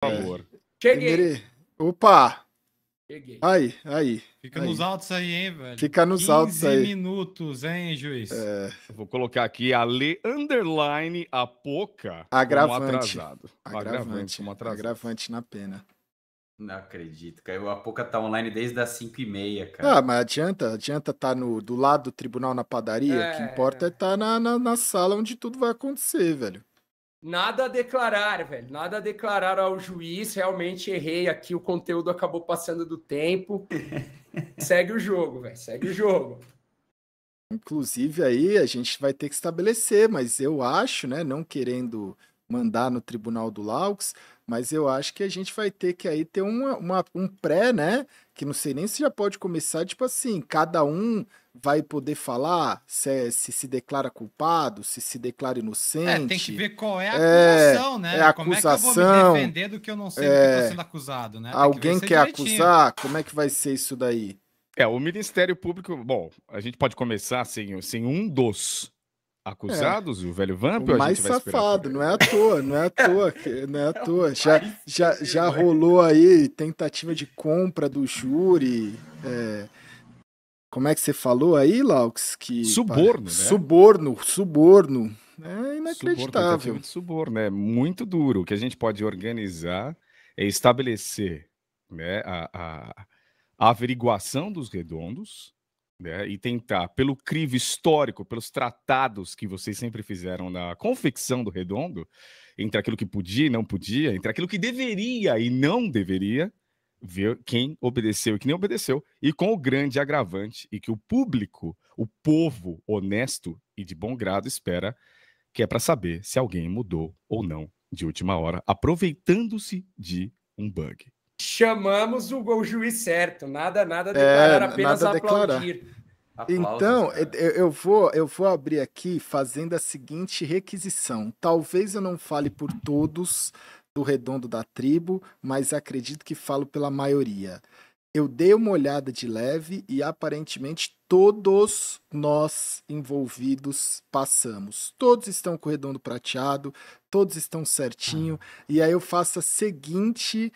Por favor. É. Cheguei. Primeiro... Opa! Cheguei. Aí, aí. Fica aí. nos altos aí, hein, velho? Fica nos altos aí. 15 minutos, hein, juiz? É... Vou colocar aqui a Le Underline poca. agravante. como atrasado. Agravante. agravante como atrasado. Agravante na pena. Não acredito, caiu. A poca tá online desde as 5 e meia, cara. Ah, mas adianta, adianta tá no, do lado do tribunal na padaria. É... O que é. importa é estar tá na, na, na sala onde tudo vai acontecer, velho. Nada a declarar, velho. Nada a declarar ao juiz. Realmente errei aqui. O conteúdo acabou passando do tempo. Segue o jogo, velho. Segue o jogo. Inclusive, aí a gente vai ter que estabelecer, mas eu acho, né? Não querendo mandar no tribunal do Laux, mas eu acho que a gente vai ter que aí ter uma, uma, um pré, né? Que não sei nem se já pode começar, tipo assim, cada um vai poder falar se, é, se se declara culpado, se se declara inocente. É, tem que ver qual é a é, acusação, é, né? É a acusação, como é que eu vou me defender do que eu não sei é, que estou sendo acusado, né? alguém que quer direitinho. acusar? Como é que vai ser isso daí? É, o Ministério Público, bom, a gente pode começar sem, assim, sem um dos é. Acusados, é. o velho Vamp? O mais safado, não é à toa, não é à toa, não é à é toa. Já, já, já rolou aí tentativa de compra do júri. É... Como é que você falou aí, Laux? Que, suborno, né? Suborno, suborno. É inacreditável. Suborno, suborno, é muito duro. O que a gente pode organizar é estabelecer né, a, a averiguação dos redondos, né, e tentar, pelo crivo histórico, pelos tratados que vocês sempre fizeram na confecção do Redondo, entre aquilo que podia e não podia, entre aquilo que deveria e não deveria, ver quem obedeceu e quem não obedeceu, e com o grande agravante e que o público, o povo honesto e de bom grado espera, que é para saber se alguém mudou ou não de última hora, aproveitando-se de um bug chamamos o, o juiz certo, nada, nada de é, apenas nada aplaudir. Então, Aplausos, então, eu, eu, vou, eu vou abrir aqui fazendo a seguinte requisição. Talvez eu não fale por todos do redondo da tribo, mas acredito que falo pela maioria. Eu dei uma olhada de leve e aparentemente todos nós envolvidos passamos. Todos estão com o redondo prateado, todos estão certinho. Ah. E aí eu faço a seguinte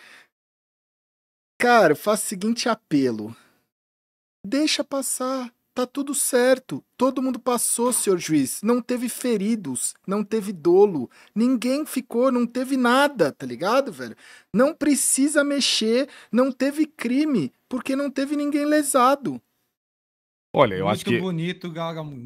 Cara, faz faço o seguinte apelo. Deixa passar. Tá tudo certo. Todo mundo passou, senhor juiz. Não teve feridos, não teve dolo. Ninguém ficou, não teve nada, tá ligado, velho? Não precisa mexer, não teve crime, porque não teve ninguém lesado. Olha, eu Muito acho que. Muito bonito,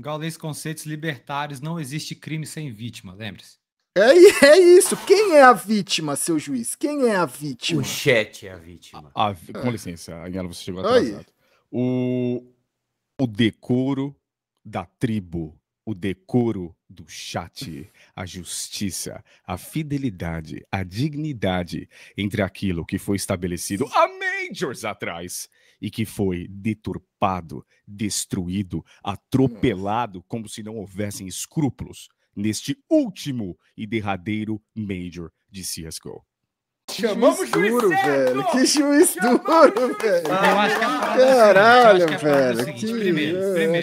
Gaules Conceitos Libertários. Não existe crime sem vítima, lembre-se. É, é isso. Quem é a vítima, seu juiz? Quem é a vítima? O chat é a vítima. A, ah, a, com é. licença, Aguilar, você chegou atrasado. O, o decoro da tribo, o decoro do chat, a justiça, a fidelidade, a dignidade entre aquilo que foi estabelecido há majors atrás e que foi deturpado, destruído, atropelado, como se não houvessem escrúpulos neste último e derradeiro Major de CSGO. Chamamos juiz duro, velho. Que juiz Chamamos duro, velho. Caralho, velho. Primeiro, primeiro.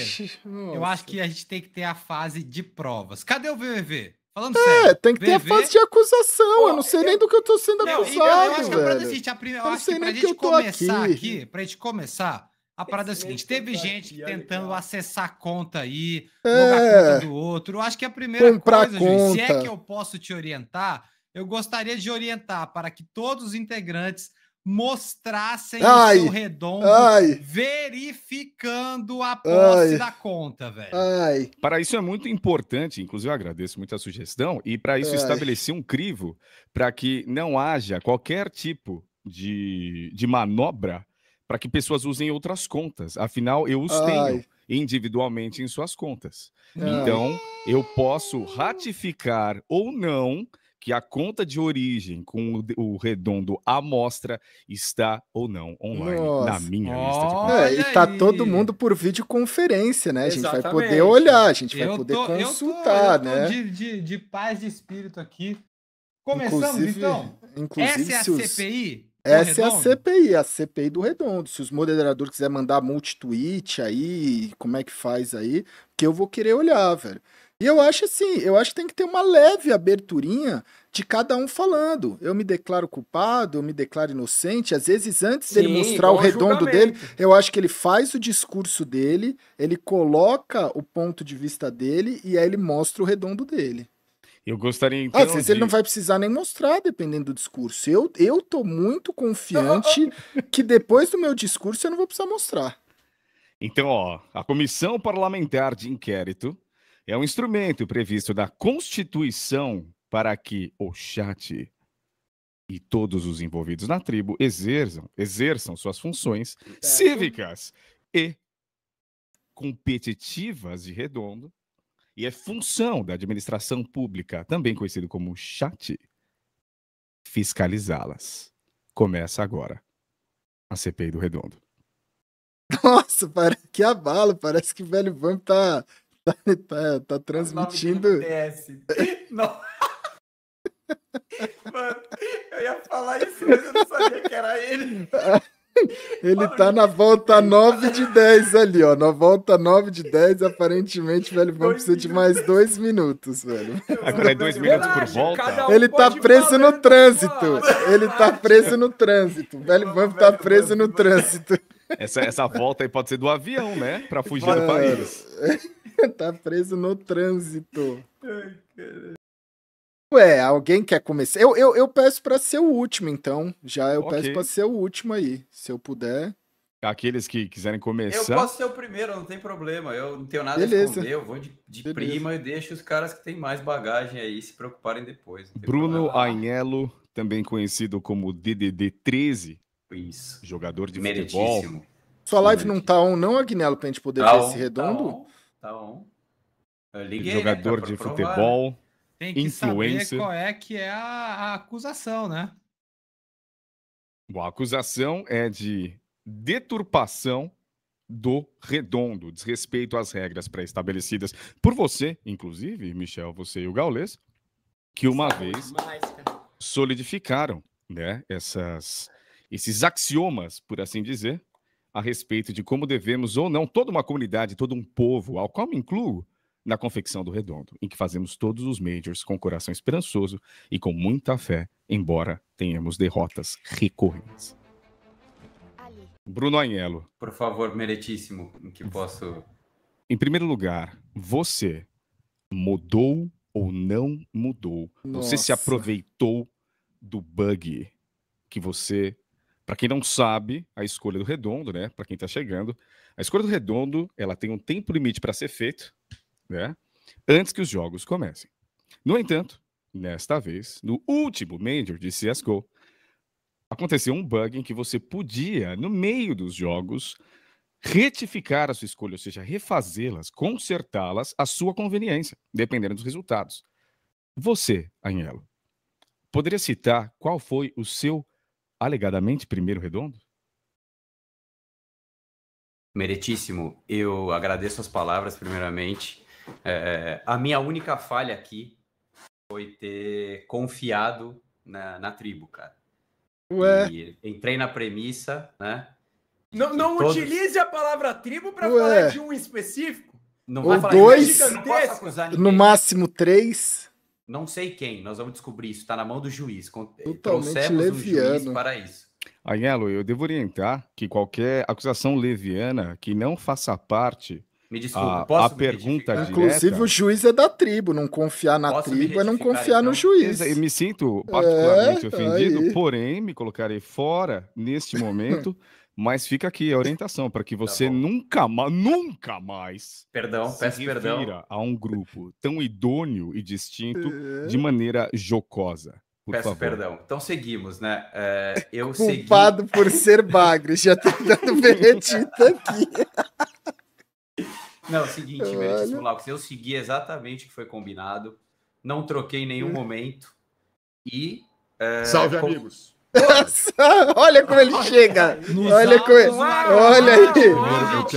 Eu acho... que a gente tem que ter a fase de provas. Cadê o VVV? Falando é, sério, tem que ter a fase de acusação. Pô, eu não sei eu... nem do que eu tô sendo acusado. É eu, eu acho que velho. pra, gente, a eu acho que pra gente começar aqui. aqui, pra gente começar, a parada é a seguinte: teve gente tentando acessar a conta aí, é... conta do outro. Eu acho que é a primeira Comprar coisa, Juiz, se é que eu posso te orientar, eu gostaria de orientar para que todos os integrantes mostrassem ai, o seu redondo ai, verificando a posse ai, da conta, velho. Para isso é muito importante, inclusive eu agradeço muito a sugestão, e para isso estabelecer um crivo para que não haja qualquer tipo de, de manobra para que pessoas usem outras contas. Afinal, eu os Ai. tenho individualmente em suas contas. Ai. Então, eu posso ratificar ou não que a conta de origem com o, redondo amostra está ou não online Nossa. na minha Olha lista de contas. É, e tá aí. todo mundo por videoconferência, né? Exatamente. A gente vai poder olhar, a gente eu vai poder tô, consultar, eu tô, eu tô né? De, de, de, paz de espírito aqui. Começamos inclusive, então. Inclusive, Essa é a CPI? É Essa é a CPI, é a CPI do Redondo. Se os moderadores quiserem mandar multi-tweet aí, como é que faz aí, que eu vou querer olhar, velho. E eu acho assim, eu acho que tem que ter uma leve aberturinha de cada um falando. Eu me declaro culpado, eu me declaro inocente. Às vezes, antes Sim, dele mostrar o redondo julgamento. dele, eu acho que ele faz o discurso dele, ele coloca o ponto de vista dele e aí ele mostra o redondo dele. Eu gostaria. Ah, então, ah, de... ele não vai precisar nem mostrar, dependendo do discurso. Eu, eu tô muito confiante que depois do meu discurso eu não vou precisar mostrar. Então, ó, a Comissão Parlamentar de Inquérito é um instrumento previsto da Constituição para que o chat e todos os envolvidos na tribo exerçam, exerçam suas funções é. cívicas e competitivas de redondo e é função da administração pública, também conhecido como chat, fiscalizá-las. Começa agora a CPI do Redondo. Nossa, parece que abalo, parece que o velho Vamp tá, tá, tá, tá transmitindo. Não. Mano, eu ia falar isso, mas eu não sabia que era ele. Ele tá na volta 9 de 10 ali, ó. Na volta 9 de 10, aparentemente, velho, banco precisar de mais dois minutos, velho. Agora é dois minutos por volta? Um ele tá preso no trânsito. Ele tá preso no trânsito. Velho banco tá preso no trânsito. Essa, essa volta aí pode ser do avião, né? Pra fugir do país. tá preso no trânsito. Ai, cara. Ué, tipo, alguém quer começar? Eu, eu, eu peço para ser o último, então. Já eu okay. peço para ser o último aí, se eu puder. Aqueles que quiserem começar. Eu posso ser o primeiro, não tem problema. Eu não tenho nada Beleza. a esconder. Eu vou de, de prima e deixo os caras que têm mais bagagem aí se preocuparem depois. Bruno Anhelo, também conhecido como DDD13. Isso. Jogador de futebol. Sua live não tá on, não, Agnello, pra gente poder tá ver on, esse redondo? Tá on, tá on. Eu liguei, né, Jogador né, de provar. futebol tem que influencer. saber qual é que é a, a acusação, né? Bom, a acusação é de deturpação do redondo, desrespeito às regras pré-estabelecidas por você, inclusive, Michel, você e o Gaules, que uma Sabe vez solidificaram né, essas, esses axiomas, por assim dizer, a respeito de como devemos ou não toda uma comunidade, todo um povo, ao qual me incluo, na confecção do Redondo, em que fazemos todos os majors com coração esperançoso e com muita fé, embora tenhamos derrotas recorrentes. Bruno Anhelo. Por favor, meritíssimo, em que posso. Em primeiro lugar, você mudou ou não mudou? Nossa. Você se aproveitou do bug que você. Para quem não sabe, a escolha do redondo, né? Para quem está chegando, a escolha do redondo, ela tem um tempo limite para ser feito, né? Antes que os jogos comecem. No entanto, nesta vez, no último Major de CSGO, aconteceu um bug em que você podia, no meio dos jogos, retificar a sua escolha, ou seja, refazê-las, consertá-las à sua conveniência, dependendo dos resultados. Você, Anhelo, poderia citar qual foi o seu alegadamente primeiro redondo? Meritíssimo, eu agradeço as palavras primeiramente é, é, a minha única falha aqui foi ter confiado na, na tribo, cara. Ué. E entrei na premissa, né? Não, não todos... utilize a palavra tribo para falar de um específico. Não Ou dois, não no máximo três. Não sei quem, nós vamos descobrir isso, está na mão do juiz. Eh, Totalmente Trouxemos leviano. um juiz para isso. Agnello, eu devo orientar que qualquer acusação leviana que não faça parte me desculpa, a, posso a pergunta direta? Inclusive, o juiz é da tribo. Não confiar na posso tribo é não confiar então? no juiz. E me sinto particularmente é, ofendido, aí. porém, me colocarei fora neste momento. mas fica aqui a orientação para que tá você tá nunca mais, nunca mais, perdão, se peço perdão, a um grupo tão idôneo e distinto é. de maneira jocosa. Por Peço favor. perdão. Então seguimos, né? É, eu Culpado segui... por ser bagre, já estou dando veredito aqui. Não, é o seguinte, Olha. meu, Desculpa, eu segui exatamente o que foi combinado, não troquei em nenhum hum. momento e. É, Salve, com... amigos! olha como ele chega. Olha como ele... Olha aí.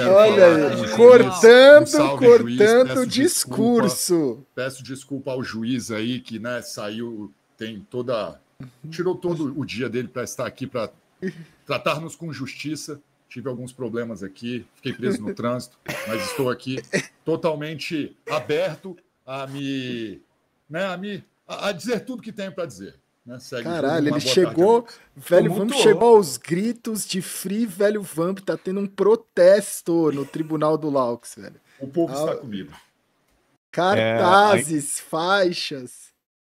Olha aí. Né? Cortando, cortando o discurso. Desculpa, peço desculpa ao juiz aí que, né, saiu, tem toda tirou todo o dia dele para estar aqui para tratarmos com justiça tive alguns problemas aqui, fiquei preso no trânsito, mas estou aqui totalmente aberto a me, né, a me, a, a dizer tudo que tenho para dizer. Né? Caralho, ele chegou, tarde, velho Vamp chegou aos gritos de Free Velho Vamp, tá tendo um protesto no tribunal do Laux, velho. O povo está comigo. Cartazes, é, faixas.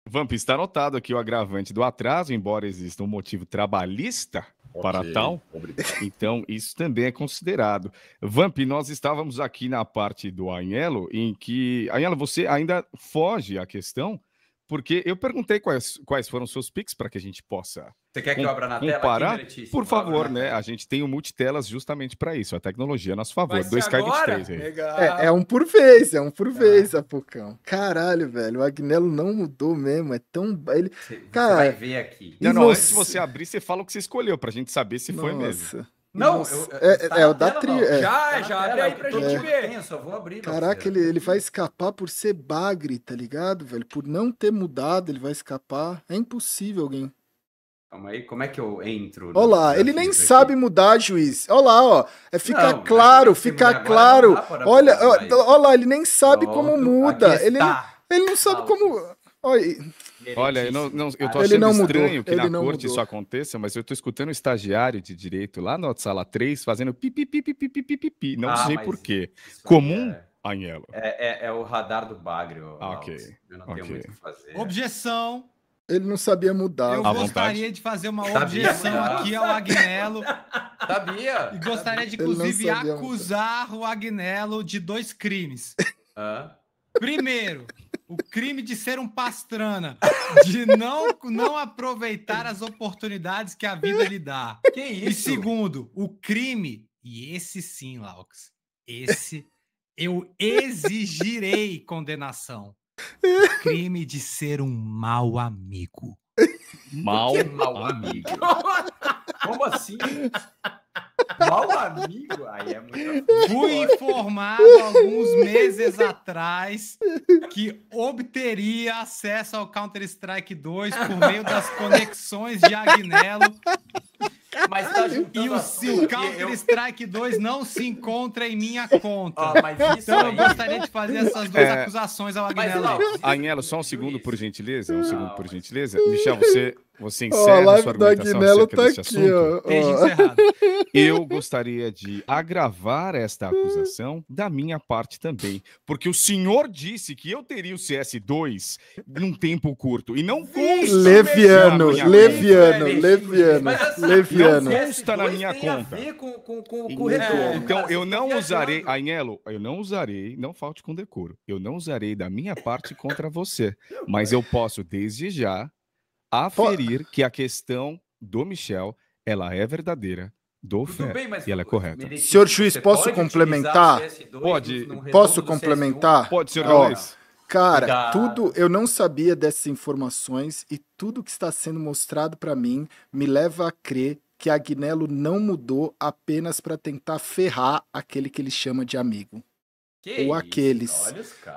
Vamp, está anotado aqui o agravante do atraso, embora exista um motivo trabalhista, okay. para tal. Obrigado. Então, isso também é considerado. Vamp, nós estávamos aqui na parte do Anhelo, em que. Anhelo, você ainda foge à questão porque eu perguntei quais, quais foram seus picks para que a gente possa. Você quer que eu abra na comparar? tela? Aqui, Por favor, né? A gente tem o multitelas justamente para isso. A tecnologia a nosso favor. Dois k 23 aí. É, é um por vez, é um por é. vez, Apucão. Caralho, velho. O Agnello não mudou mesmo. É tão. Ele... Você vai ver aqui. Não, não, antes de você abrir, você fala o que você escolheu, para a gente saber se Nossa. foi mesmo. Não, eu, eu, é, é, é, é o da trilha. É. Já, tá já, abre aí pra gente é. ver. Eu vou abrir. Caraca, ele, ele vai escapar por ser bagre, tá ligado, velho? Por não ter mudado, ele vai escapar. É impossível alguém. Calma aí, como é que eu entro? Olha lá, ele nem aqui? sabe mudar, juiz. Olha lá, ó. É, ficar não, claro, ficar claro. olha, olha lá, ele nem sabe Pronto, como muda. Ele, ele não sabe como. Olha. Olha, eu, não, não, eu tô ah, achando não estranho mudou, que na corte mudou. isso aconteça, mas eu tô escutando um estagiário de direito lá na sala 3 fazendo pipi, pipi, pipi, pipi, pipi. Não ah, sei porquê. Comum. É... Anhelo. É, é, é, o radar do bagre, Ah, ok. Eu não okay. tenho muito o que fazer. Objeção. Ele não sabia mudar. Eu gostaria vontade. de fazer uma objeção sabia, aqui ao Agnello. Sabia. E gostaria de, inclusive, acusar mudar. o Agnello de dois crimes. Primeiro, o crime de ser um pastrana, de não, não aproveitar as oportunidades que a vida lhe dá. Que isso? E segundo, o crime, e esse sim, Laux, esse eu exigirei condenação. O crime de ser um mau amigo. Mal, mal amigo. Como assim? Fui informado alguns meses atrás que obteria acesso ao Counter-Strike 2 por meio das conexões de Agnello. Mas tá e o, se o Counter-Strike eu... 2 não se encontra em minha conta. então aí... eu gostaria de fazer essas duas é... acusações ao Agnello. Agnello, só um segundo, por gentileza. Um segundo, por gentileza. Michel, você você encerra oh, a sua argumentação Aguinello tá acerca tá aqui, assunto? Ó, ó. Eu gostaria de agravar esta acusação da minha parte também, porque o senhor disse que eu teria o CS2 num tempo curto e não consta... Leviano, leviano, mente, leviano, assim, assim, leviano. Não na minha conta. É. Né? então, então eu tá não usarei... Anhelo, eu não usarei, não falte com decoro, eu não usarei da minha parte contra você, mas eu posso desde já aferir que a questão do Michel ela é verdadeira do Tudo bem, mas e ela é correta. Senhor juiz, posso complementar? Pode. Posso complementar? Pode, senhor Cara, tudo eu não sabia dessas informações e tudo que está sendo mostrado para mim me leva a crer que Agnello não mudou apenas para tentar ferrar aquele que ele chama de amigo. Que ou isso? aqueles.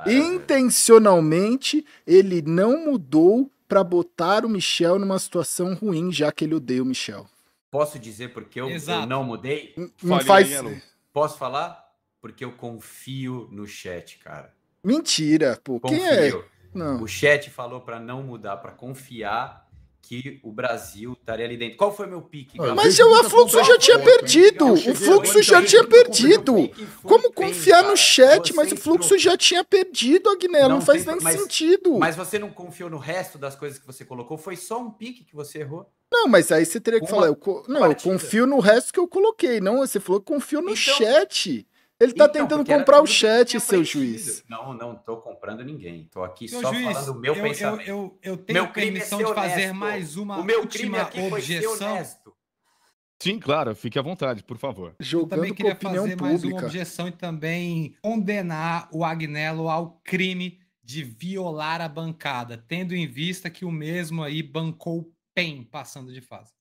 Intencionalmente, ele não mudou para botar o Michel numa situação ruim, já que ele odeia o Michel. Posso dizer porque eu, eu não mudei? não faz. Posso falar? Porque eu confio no chat, cara. Mentira, pô. Confio. Quem é? Não. O chat falou para não mudar, para confiar que o Brasil estaria ali dentro. Qual foi meu pique? Cara? Mas né? eu, o fluxo já então, tinha perdido. O fluxo já tinha perdido. Como confiar no chat, mas o fluxo já tinha perdido, Agnello. Não, faz nem sentido. Mas você não confiou no resto das coisas que você colocou? Foi só um pique que você errou? Não, mas aí você teria que falar. não, eu confio no resto que eu coloquei. Não, você falou que confio no então, chat. Ele está então, tentando comprar o chat, seu juiz. Não, não estou comprando ninguém. Estou aqui meu só juiz, falando o meu eu, pensamento. Eu, eu, eu tenho meu é permissão é de fazer mais uma o meu última objeção. Sim, claro, fique à vontade, por favor. Jogando eu também queria fazer pública. mais uma objeção e também condenar o Agnello ao crime de violar a bancada, tendo em vista que o mesmo aí bancou PEN passando de fase.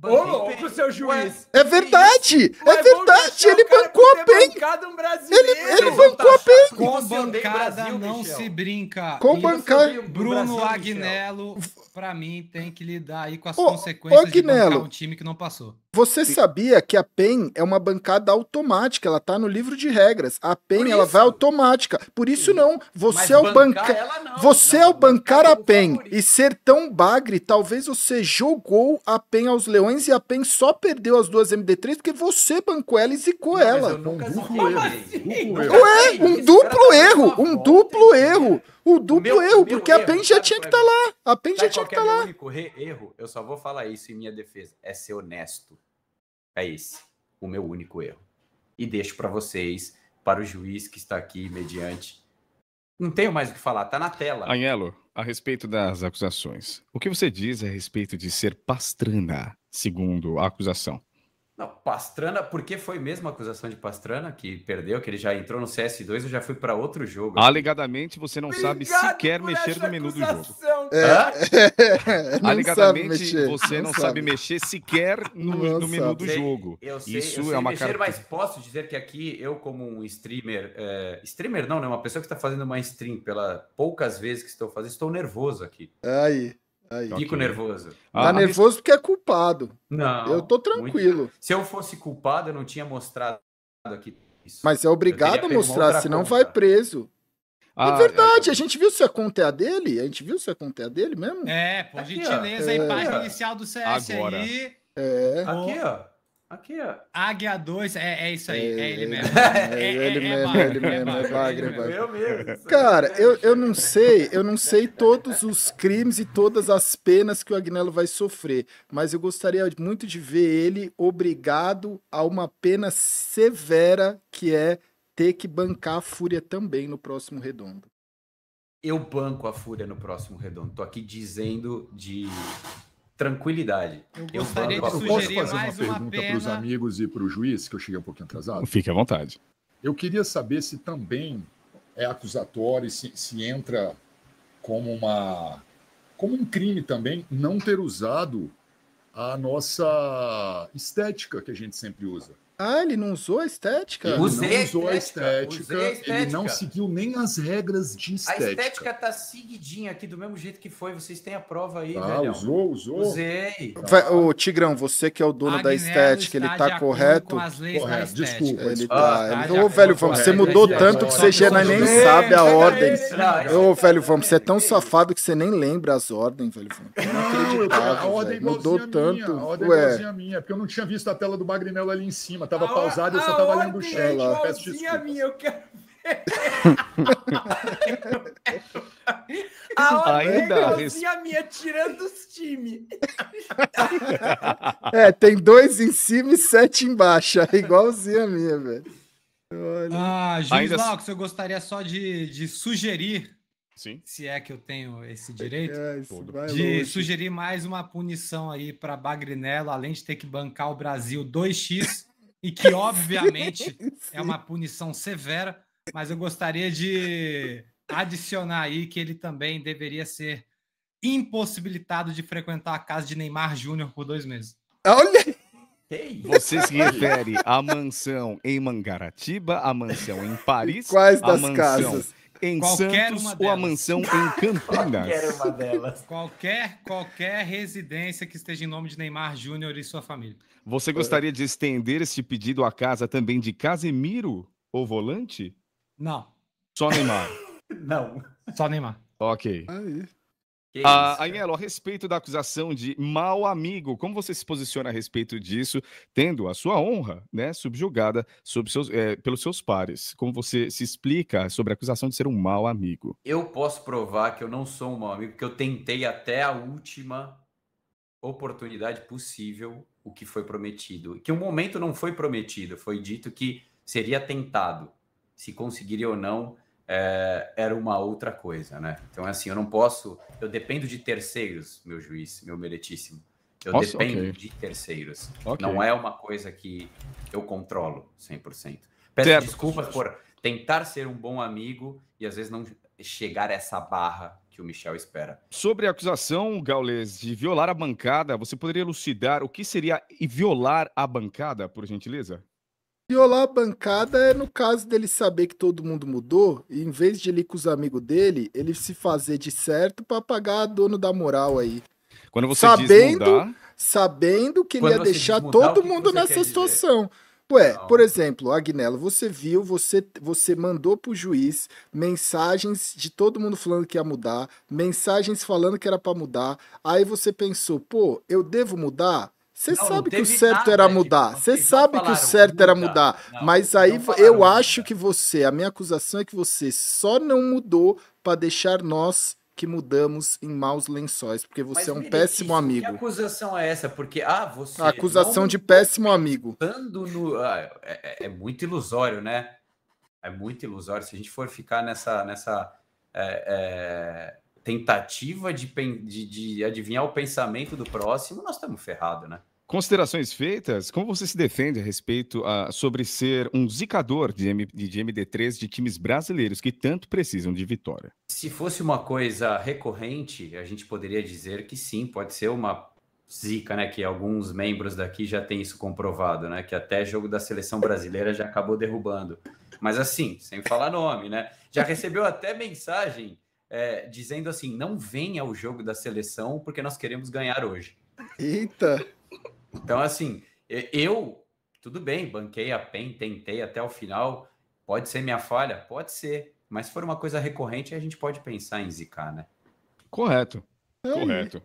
Ô, louco, seu juiz. Ué, é verdade, é Ué, é verdade. Ele bancou a PEN. Um ele, ele bancou a PEN. Com bancada Brasil, não Michel. se brinca. Com bancada. Bruno Agnello, pra mim, tem que lidar aí com as ô, consequências ô, Agnello, de um time que não passou. Você sabia que a PEN é uma bancada automática, ela tá no livro de regras. A PEN ela vai automática. Por isso não, você é o bancar, banca... não, você não, é o bancar é a PEN e ser tão bagre, talvez você jogou a PEN aos leões e a PEN só perdeu as duas MD3 porque você bancou ela e zicou ela. Ué, um duplo erro, um duplo erro. O duplo meu, erro, é tá meu porque erro, a PEN já tinha que estar é tá lá. A PEN já tinha que estar tá lá. O único erro, eu só vou falar isso em minha defesa, é ser honesto. É esse, o meu único erro. E deixo para vocês, para o juiz que está aqui mediante. Não tenho mais o que falar, tá na tela. Anhelo, a respeito das acusações. O que você diz a respeito de ser pastrana, segundo a acusação? Não, Pastrana, porque foi mesmo a acusação de Pastrana que perdeu, que ele já entrou no CS2 e já foi para outro jogo. Alegadamente, você não Obrigado sabe sequer mexer no menu acusação, do jogo. É, é, Alegadamente, você não, não sabe. sabe. mexer sequer no, no menu do sei, jogo. Eu sei, Isso eu é sei é uma mexer, cara... mas posso dizer que aqui eu, como um streamer, é, streamer não, né? Uma pessoa que está fazendo uma stream pela poucas vezes que estou fazendo, estou nervoso aqui. Aí. Aí. Fico nervoso. Ah. Tá nervoso porque é culpado. Não. Eu tô tranquilo. Muito... Se eu fosse culpado, eu não tinha mostrado aqui. Isso. Mas é obrigado a mostrar, senão conta. vai preso. É ah, é verdade, é... a gente viu se a conta é a dele? A gente viu se a conta é a dele mesmo? É, por gentileza, é, a página inicial do CS Agora. aí. É. Aqui, ó. Aqui, ó. Águia 2, é, é isso aí, é, é ele mesmo. É, ele mesmo, ele mesmo, é Wagner. Eu mesmo. Cara, eu, eu não sei, eu não sei todos os crimes e todas as penas que o Agnello vai sofrer, mas eu gostaria muito de ver ele obrigado a uma pena severa que é ter que bancar a Fúria também no próximo redondo. Eu banco a Fúria no próximo redondo. Tô aqui dizendo de tranquilidade. Eu gostaria eu, eu, eu posso fazer mais uma, pergunta para os amigos e para o juiz, que eu cheguei um pouquinho atrasado? Fique à vontade. Eu queria saber se também é acusatório, se, se entra como uma como um crime também não ter usado a nossa estética que a gente sempre usa. Ah, ele não usou a estética? Ele Usei não a a estética, a estética, Ele não seguiu nem as regras de estética. A estética tá seguidinha aqui, do mesmo jeito que foi. Vocês têm a prova aí, ah, velho. usou, usou. Usei. Tá. Vai, ô, Tigrão, você que é o dono Agnello da estética, ele tá correto? correto, desculpa. Ele tá... Ah, ele... Ô, velho, vamos, você mudou tanto que você já nem sabe a ordem. Ô, velho, vamos, você é tão safado que você nem lembra as ordens, velho. Não, a ordem mudou tanto. A ordem é minha, porque eu não tinha visto a tela do Magrinello ali em cima tava pausado e eu só tava lendo o chat. É peço desculpas. minha, eu quero ver. a Ainda é a minha tirando os times. é, tem dois em cima e sete embaixo. É igualzinho a minha, velho. Ah, Juiz Ainda... Laux, eu gostaria só de, de sugerir Sim. se é que eu tenho esse direito, é, de sugerir mais uma punição aí para Bagrinello, além de ter que bancar o Brasil 2x, e que obviamente é uma punição severa, mas eu gostaria de adicionar aí que ele também deveria ser impossibilitado de frequentar a casa de Neymar Júnior por dois meses. Olha! Você se refere à mansão em Mangaratiba, à mansão em Paris, Quais das mansão... casas? em qualquer Santos ou a mansão em Campinas. qualquer uma delas. Qualquer, qualquer residência que esteja em nome de Neymar Júnior e sua família. Você gostaria de estender este pedido à casa também de Casemiro, ou volante? Não. Só Neymar? Não. Só Neymar. Ok. Aí. Que ah, Anhelo, a respeito da acusação de mau amigo, como você se posiciona a respeito disso, tendo a sua honra né, subjugada seus, é, pelos seus pares? Como você se explica sobre a acusação de ser um mau amigo? Eu posso provar que eu não sou um mau amigo, porque eu tentei até a última oportunidade possível o que foi prometido. Que o um momento não foi prometido, foi dito que seria tentado. Se conseguiria ou não, é, era uma outra coisa, né? Então, assim, eu não posso. Eu dependo de terceiros, meu juiz, meu meritíssimo. Eu Nossa, dependo okay. de terceiros. Okay. Não é uma coisa que eu controlo 100%. Peço certo. desculpas por tentar ser um bom amigo e às vezes não chegar a essa barra que o Michel espera. Sobre a acusação, Gaules, de violar a bancada, você poderia elucidar o que seria violar a bancada, por gentileza? Violar a bancada é no caso dele saber que todo mundo mudou e em vez de ele ir com os amigos dele, ele se fazer de certo para pagar a dono da moral aí. Quando você sabendo, mudar... sabendo que Quando ele ia deixar mudar, todo mundo nessa situação. Ué, Não. por exemplo, Agnello, você viu, você, você mandou pro juiz mensagens de todo mundo falando que ia mudar, mensagens falando que era para mudar. Aí você pensou, pô, eu devo mudar? Você sabe, que o certo era mudar. Você sabe que o certo era mudar. Mas aí eu acho que você, a minha acusação é que você só não mudou para deixar nós que mudamos em maus lençóis, porque você Mas, é um péssimo amigo. Que acusação é essa? Porque ah, você a acusação de tá péssimo amigo. No, ah, é, é, é, muito ilusório, né? É muito ilusório. Se a gente for ficar nessa nessa é, é tentativa de, de, de adivinhar o pensamento do próximo, nós estamos ferrados, né? Considerações feitas, como você se defende a respeito a, ah, sobre ser um zicador de, M, de MD3 de times brasileiros que tanto precisam de vitória? Se fosse uma coisa recorrente, a gente poderia dizer que sim, pode ser uma zica, né? Que alguns membros daqui já têm isso comprovado, né? Que até jogo da seleção brasileira já acabou derrubando. Mas assim, sem falar nome, né? Já recebeu até mensagem é, dizendo assim: não venha ao jogo da seleção porque nós queremos ganhar hoje. Eita! Então, assim, eu, tudo bem, banquei a PEN, tentei até o final. Pode ser minha falha? Pode ser. Mas se for uma coisa recorrente, a gente pode pensar em zicar, né? Correto. É Correto.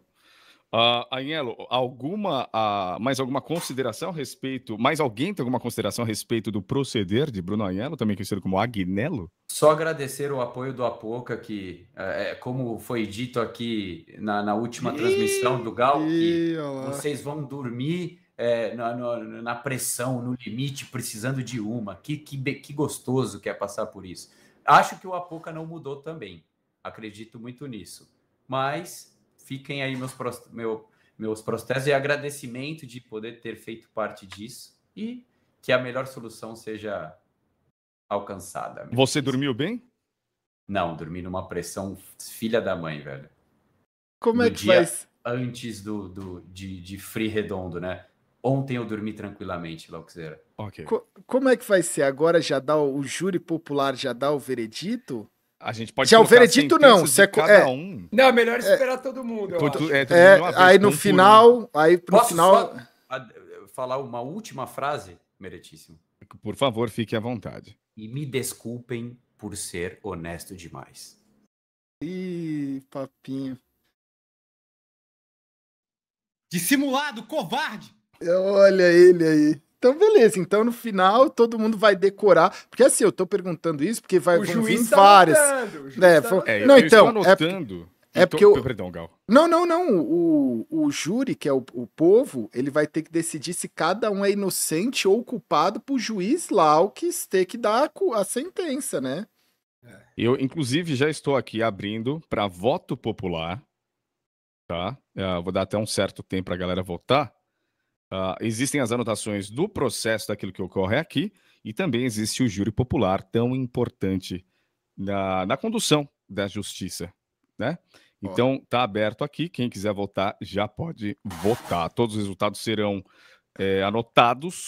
Uh, ah, Anhelo, alguma, uh, mais alguma consideração a respeito? Mais alguém tem alguma consideração a respeito do proceder de Bruno Anhelo, também conhecido como Agnello? Só agradecer o apoio do Apoca, que, é, é como foi dito aqui na, na última transmissão do Gal, que vocês vão dormir é, na, na, na, pressão, no limite, precisando de uma. Que, que, que gostoso que é passar por isso. Acho que o Apoca não mudou também. Acredito muito nisso. Mas fiquem aí meus, meu, meus protestos e agradecimento de poder ter feito parte disso e que a melhor solução seja alcançada. Você dormiu bem? Não, dormi numa pressão filha da mãe, velho. Como no é que dia faz? Antes do, do de, de free redondo, né? Ontem eu dormi tranquilamente, Loxera. Ok. Co como é que vai ser? Agora já dá o, o júri popular, já dá o veredito? A gente pode Se é o veredito, não. Se é, cada é. um. Não, é melhor esperar é, todo mundo. é, é aí no final. Aí no Posso final. A, falar uma última frase, meritíssimo? Por favor, fique à vontade. E me desculpem por ser honesto demais. Ih, papinho. Dissimulado, covarde! Olha ele aí. Então, beleza. Então, no final, todo mundo vai decorar. Porque assim, eu tô perguntando isso porque vai o vão vir tá várias. né? tá não, é, então. É anotando, é, então, porque eu... Perdão, Gal. Não, não, não. O, o júri, que é o, o povo, ele vai ter que decidir se cada um é inocente ou culpado pro juiz lá, o que ter que dar a, a sentença, né? É. Eu, inclusive, já estou aqui abrindo para voto popular, tá? Eu ah, vou dar até um certo tempo para a galera votar. Uh, existem as anotações do processo daquilo que ocorre aqui e também existe o júri popular, tão importante na, na condução da justiça, né? Então, está aberto aqui. Quem quiser votar já pode votar. Todos os resultados serão é, anotados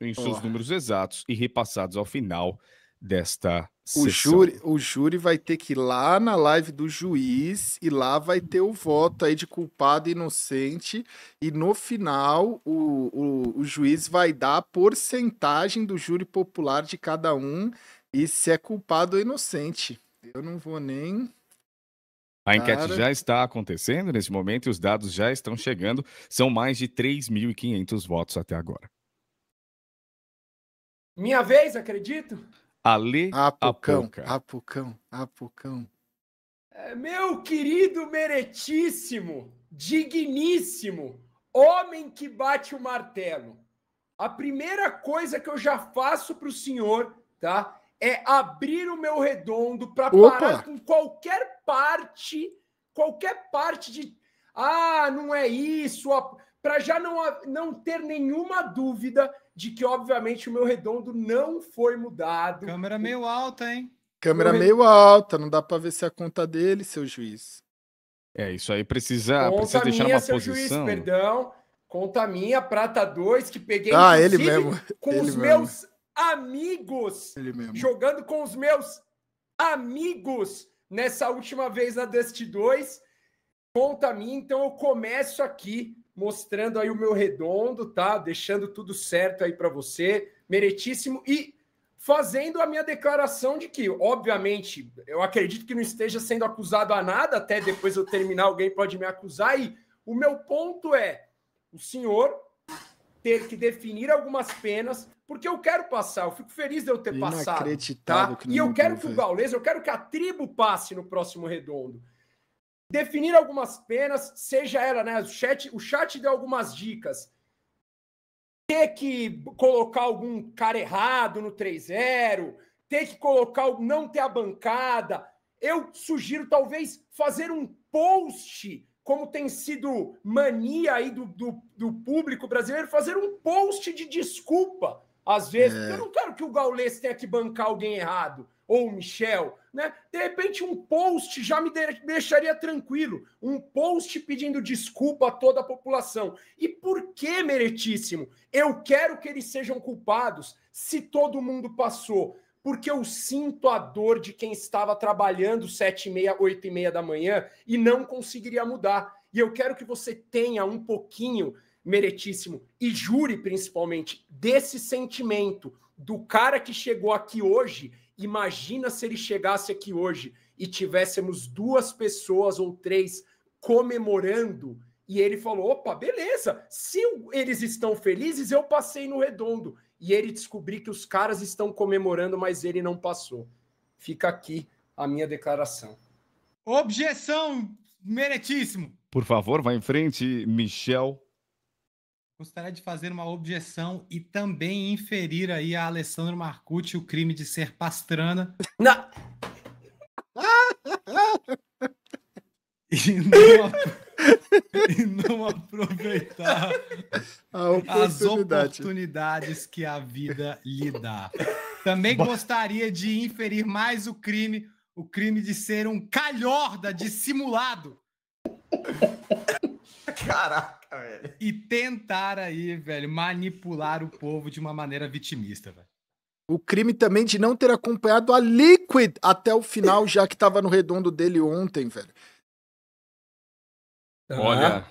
em seus números exatos e repassados ao final desta o sessão. Júri, o júri vai ter que ir lá na live do juiz e lá vai ter o voto aí de culpado e inocente. E no final, o, o, o juiz vai dar a porcentagem do júri popular de cada um e se é culpado ou inocente. Eu não vou nem. A enquete Cara... já está acontecendo nesse momento e os dados já estão chegando. São mais de 3.500 votos até agora. Minha vez, acredito? Ale Apucão, Apucão, Apucão. É, meu querido meretíssimo, digníssimo, homem que bate o martelo. A primeira coisa que eu já faço para o senhor, tá? É abrir o meu redondo para parar com qualquer parte, qualquer parte de ah, não é isso, para já não, não ter nenhuma dúvida de que, obviamente, o meu redondo não foi mudado. Câmera meio alta, hein? Câmera meio alta, não dá para ver se é a conta dele, seu juiz. É, isso aí precisa, precisa deixar minha, uma seu posição. Juiz, perdão. Conta minha, prata 2, que peguei ah, ele mesmo. com ele os mesmo. meus amigos. Ele mesmo. Jogando com os meus amigos nessa última vez na Dust 2. Conta minha, então eu começo aqui mostrando aí o meu redondo, tá? Deixando tudo certo aí para você, meritíssimo e fazendo a minha declaração de que, obviamente, eu acredito que não esteja sendo acusado a nada, até depois eu terminar alguém pode me acusar e o meu ponto é o senhor ter que definir algumas penas, porque eu quero passar, eu fico feliz de eu ter passado. Tá? Que e eu quero que o Gaules, eu quero que a tribo passe no próximo redondo definir algumas penas, seja ela, né? O chat, o chat deu algumas dicas. Ter que colocar algum cara errado no 3-0, ter que colocar, não ter a bancada. Eu sugiro, talvez, fazer um post, como tem sido mania aí do, do, do público brasileiro, fazer um post de desculpa, às vezes. É. Eu não quero que o Gaulês tenha que bancar alguém errado ou Michel, né? De repente, um post já me deixaria tranquilo. Um post pedindo desculpa a toda a população. E por que, meritíssimo? Eu quero que eles sejam culpados se todo mundo passou. Porque eu sinto a dor de quem estava trabalhando sete e meia, oito e meia da manhã e não conseguiria mudar. E eu quero que você tenha um pouquinho, meritíssimo, e jure principalmente, desse sentimento do cara que chegou aqui hoje Imagina se ele chegasse aqui hoje e tivéssemos duas pessoas ou três comemorando e ele falou: opa, beleza, se eles estão felizes, eu passei no redondo. E ele descobri que os caras estão comemorando, mas ele não passou. Fica aqui a minha declaração. Objeção, meritíssimo. Por favor, vá em frente, Michel Gostaria de fazer uma objeção e também inferir aí a Alessandro Marcucci o crime de ser pastrana. Não. e não, e não aproveitar as oportunidades que a vida lhe dá. Também gostaria de inferir mais o crime, o crime de ser um calhorda dissimulado. Caraca, velho. E tentar aí, velho, manipular o povo de uma maneira vitimista, velho. O crime também de não ter acompanhado a Liquid até o final, já que tava no redondo dele ontem, velho. Olha,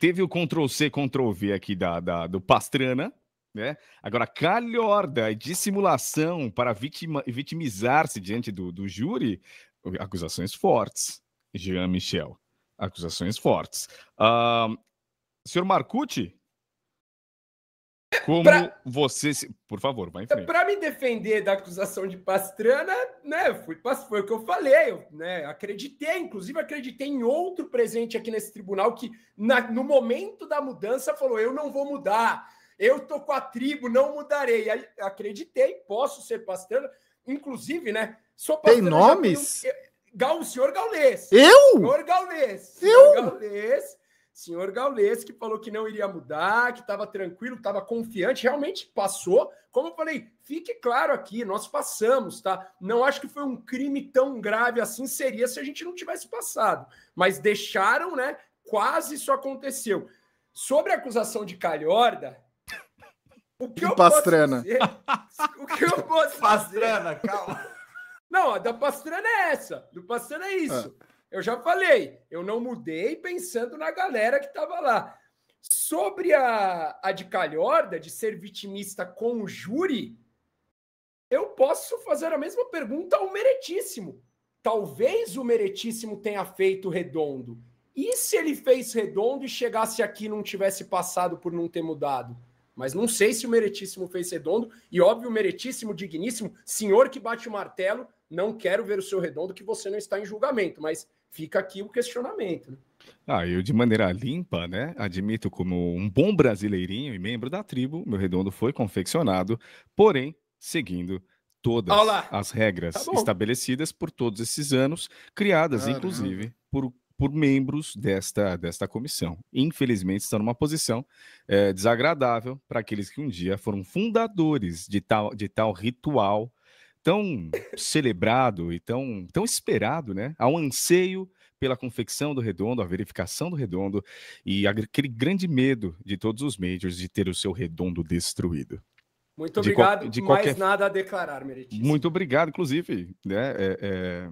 teve o Ctrl C, Ctrl V aqui da, da do Pastrana, né? Agora, calhorda e dissimulação para vitima, vitimizar-se diante do, do júri, acusações fortes, Jean Michel. Acusações fortes. Uh, senhor Marcucci, como pra... você. Se... Por favor, vai em frente. Para me defender da acusação de Pastrana, né? foi o que eu falei, eu, né? Acreditei, inclusive acreditei em outro presente aqui nesse tribunal que, na, no momento da mudança, falou: eu não vou mudar, eu tô com a tribo, não mudarei. acreditei, posso ser Pastrana, inclusive, né? Pastrana, Tem nomes? eu, Gal, senhor Gaulês. Eu? Senhor Gaulês. Senhor eu? Gaulês. Senhor Gaulês, que falou que não iria mudar, que estava tranquilo, que estava confiante, realmente passou. Como eu falei, fique claro aqui, nós passamos, tá? Não acho que foi um crime tão grave assim seria se a gente não tivesse passado. Mas deixaram, né? Quase isso aconteceu. Sobre a acusação de calhorda, o que eu pastrana. posso dizer, o que eu posso fazer? Pastrana, calma. Não, a da Pastrana é essa. Do Pastrana é isso. Ah. Eu já falei, eu não mudei pensando na galera que estava lá. Sobre a, a de Calhorda, de ser vitimista com o júri, eu posso fazer a mesma pergunta ao Meretíssimo. Talvez o Meretíssimo tenha feito redondo. E se ele fez redondo e chegasse aqui e não tivesse passado por não ter mudado? Mas não sei se o Meritíssimo fez redondo, e óbvio, Meritíssimo, digníssimo, senhor que bate o martelo, não quero ver o seu redondo que você não está em julgamento, mas fica aqui o questionamento. Né? Ah, eu de maneira limpa, né? Admito como um bom brasileirinho e membro da tribo, meu redondo foi confeccionado, porém seguindo todas Olá. as regras tá estabelecidas por todos esses anos, criadas Caramba. inclusive por por membros desta, desta comissão. Infelizmente, estão numa posição é, desagradável para aqueles que um dia foram fundadores de tal, de tal ritual tão celebrado e tão, tão esperado, né? Há um anseio pela confecção do redondo, a verificação do redondo e aquele grande medo de todos os majors de ter o seu redondo destruído. Muito obrigado. De, qual, Mais nada a declarar, Meritíssimo. Muito obrigado, inclusive. Né? É, é...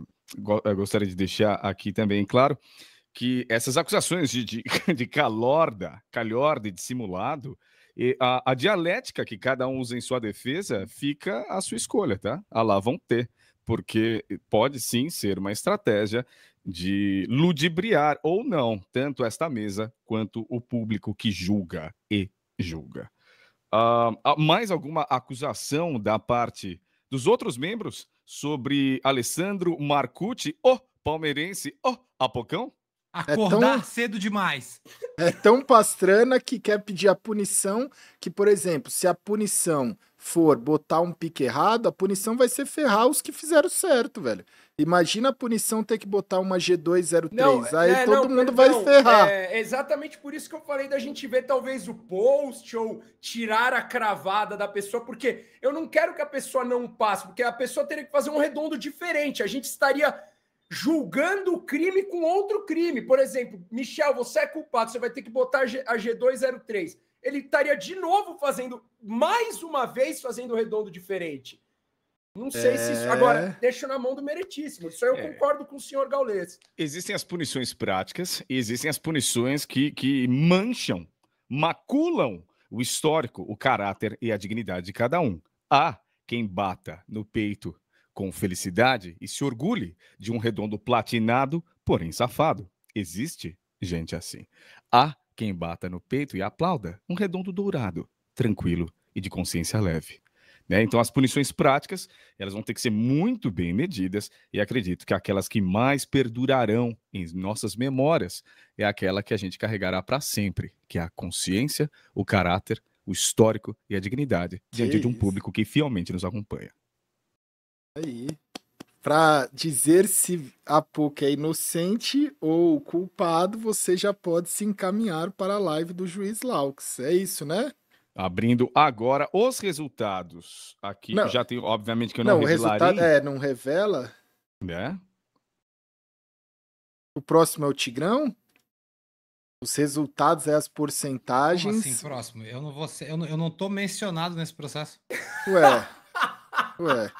Eh, gostaria de deixar aqui também claro que essas acusações de, de, de calorda, calhorda e dissimulado, e a, a, dialética que cada um usa em sua defesa fica à sua escolha, tá? A ah, lá vão ter, porque pode sim ser uma estratégia de ludibriar ou não tanto esta mesa quanto o público que julga e julga. Uh, mais alguma acusação da parte dos outros membros? sobre Alessandro Marcucci, o palmeirense, o apocão? Acordar é tão, cedo demais. É tão pastrana que quer pedir a punição que, por exemplo, se a punição for botar um pique errado, a punição vai ser ferrar os que fizeram certo, velho. Imagina a punição ter que botar uma G203. Não, aí é, todo não, mundo vai ferrar. É exatamente por isso que eu falei da gente ver talvez o post ou tirar a cravada da pessoa, porque eu não quero que a pessoa não passe, porque a pessoa teria que fazer um redondo diferente. A gente estaria julgando o crime com outro crime. Por exemplo, Michel, você é culpado, você vai ter que botar a G203. Ele estaria de novo fazendo, mais uma vez, fazendo o redondo diferente. Não sei é... se isso. É. Agora, deixo na mão do meritíssimo. Isso eu é... concordo com o senhor Gaules. Existem as punições práticas e existem as punições que, que mancham, maculam o histórico, o caráter e a dignidade de cada um. Há quem bata no peito com felicidade e se orgulhe de um redondo platinado, porém safado. Existe gente assim. Há quem bata no peito e aplauda um redondo dourado, tranquilo e de consciência leve. Né? Então, as punições práticas elas vão ter que ser muito bem medidas, e acredito que aquelas que mais perdurarão em nossas memórias é aquela que a gente carregará para sempre, que é a consciência, o caráter, o histórico e a dignidade diante que de um isso. público que fielmente nos acompanha. Aí, para dizer se a PUC é inocente ou culpado, você já pode se encaminhar para a live do juiz Laux. É isso, né? Abrindo agora os resultados aqui. Não. Já tem, obviamente, que eu não, não revelarei. o resultado é, não revela. Né? O próximo é o Tigrão. Os resultados é as porcentagens. Como assim, próximo? Eu não vou ser, eu, não, eu não tô mencionado nesse processo. Ué. Ué.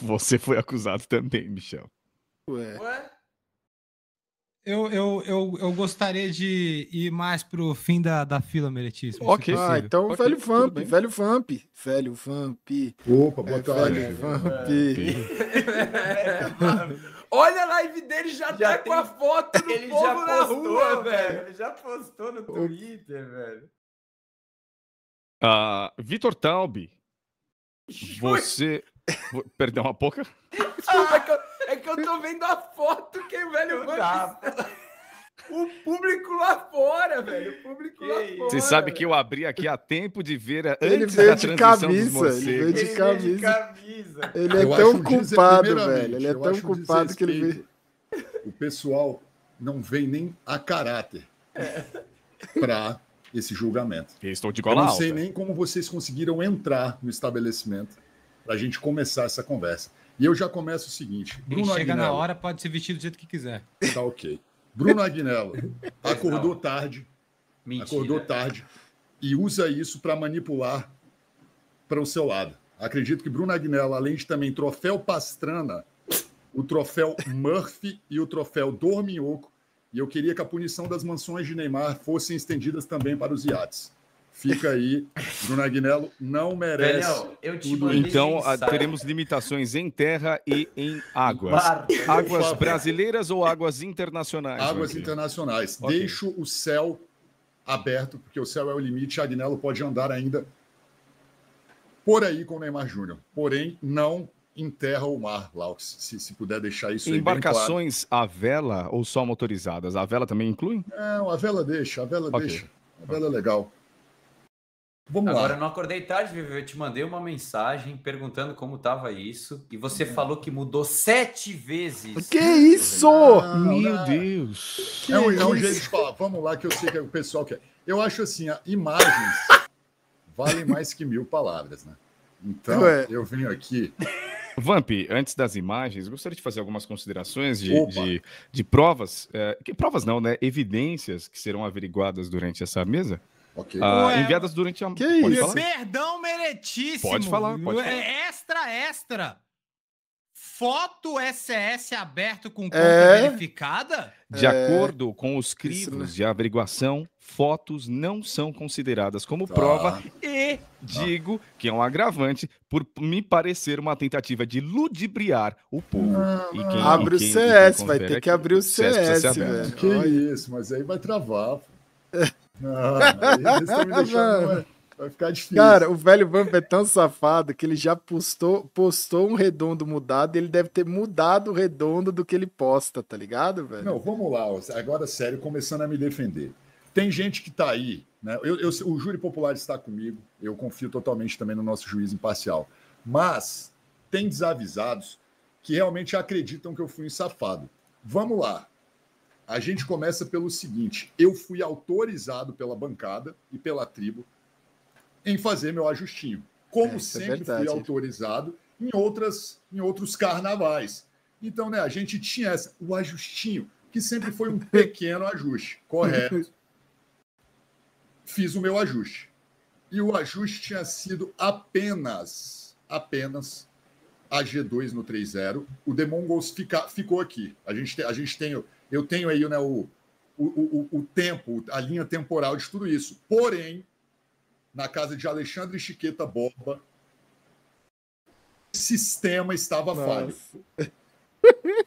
Você foi acusado também, Michel. Ué. Ué? eu, eu, eu, eu gostaria de ir mais pro fim da, da fila, Meretíssimo. Ok. Ah, então okay. velho Vamp, velho Vamp, velho Vamp. Opa, é, boa é, tarde. Velho Vamp. É, Olha a live dele, já, já tá tem... com a foto do Ele povo na rua, velho. Ele já postou no Twitter, velho. Uh, Vitor Taube, você... Perdeu uma boca? Desculpa, é, que eu, é que eu tô vendo a foto que o velho Banco. O público lá fora, velho. O público lá fora. Você sabe que eu abri aqui a tempo de ver a, ele antes veio da de camisa, ele veio de camisa. Ele veio de camisa. Ele é eu tão culpado, velho. Ele é tão culpado que ele veio. O pessoal não vem nem a caráter é. para esse julgamento. Eu estou de gola Eu não sei alta. nem como vocês conseguiram entrar no estabelecimento para a gente começar essa conversa. E eu já começo o seguinte: Bruno Quem chega na hora, pode se vestir do jeito que quiser. Tá ok. Bruno Agnello acordou tarde, Mentira. acordou tarde e usa isso para manipular para o seu lado. Acredito que Bruno Agnello, além de também troféu Pastrana, o troféu Murphy e o troféu Dorminhoco, e eu queria que a punição das mansões de Neymar fossem estendidas também para os iates. Fica aí, Bruno Agnello não merece. Daniel, então, ah, teremos limitações em terra e em águas. Águas brasileiras ou águas internacionais? Águas okay. internacionais. Okay. Deixo o céu aberto, porque o céu é o limite. Agnello pode andar ainda por aí com o Neymar Júnior. Porém, não em terra ou mar, Lau se, se puder deixar isso Embarcações claro. a vela ou só motorizadas? A vela também inclui? Não, a vela deixa, a vela okay. deixa. A vela é legal. Vamos Agora, lá. eu não acordei tarde, Vivi. Eu te mandei uma mensagem perguntando como estava isso. E você hum. falou que mudou sete vezes. Que ah, isso? Meu não. Deus. Que é um, é um jeito de falar. Vamos lá, que eu sei que é o pessoal quer. É. Eu acho assim: imagens valem mais que mil palavras, né? Então, Ué. eu vim aqui. Vamp, antes das imagens, gostaria de fazer algumas considerações de, de, de provas. É, que provas não, né? Evidências que serão averiguadas durante essa mesa. Okay. Ah, enviadas durante a. Que pode isso? Perdão meretíssimo. Pode falar, pode é falar. Extra, extra. Foto SS aberto com conta é... verificada? De é... acordo com os crivos né? de averiguação, fotos não são consideradas como tá. prova e digo que é um agravante por me parecer uma tentativa de ludibriar o povo. e quem, abre e quem, o CS, vai ter que abrir o CS, CS velho. Que Olha. isso, mas aí vai travar. Ah, tá Não, Vai ficar difícil. Cara, o velho Vamp é tão safado que ele já postou, postou um redondo mudado e ele deve ter mudado o redondo do que ele posta, tá ligado, velho? Não, vamos lá. Agora, sério, começando a me defender. Tem gente que tá aí, né? Eu, eu, o júri popular está comigo, eu confio totalmente também no nosso juiz imparcial. Mas tem desavisados que realmente acreditam que eu fui um safado. Vamos lá. A gente começa pelo seguinte: eu fui autorizado pela bancada e pela tribo em fazer meu ajustinho. Como é, é sempre é fui autorizado em outras em outros carnavais. Então, né, a gente tinha essa, o ajustinho, que sempre foi um pequeno ajuste, correto. Fiz o meu ajuste. E o ajuste tinha sido apenas, apenas a G2 no 3.0. O Demon fica, ficou aqui. A gente, te, a gente tem eu tenho aí né, o, o, o, o tempo, a linha temporal de tudo isso. Porém, na casa de Alexandre Chiqueta Borba, o sistema estava Nossa. falho.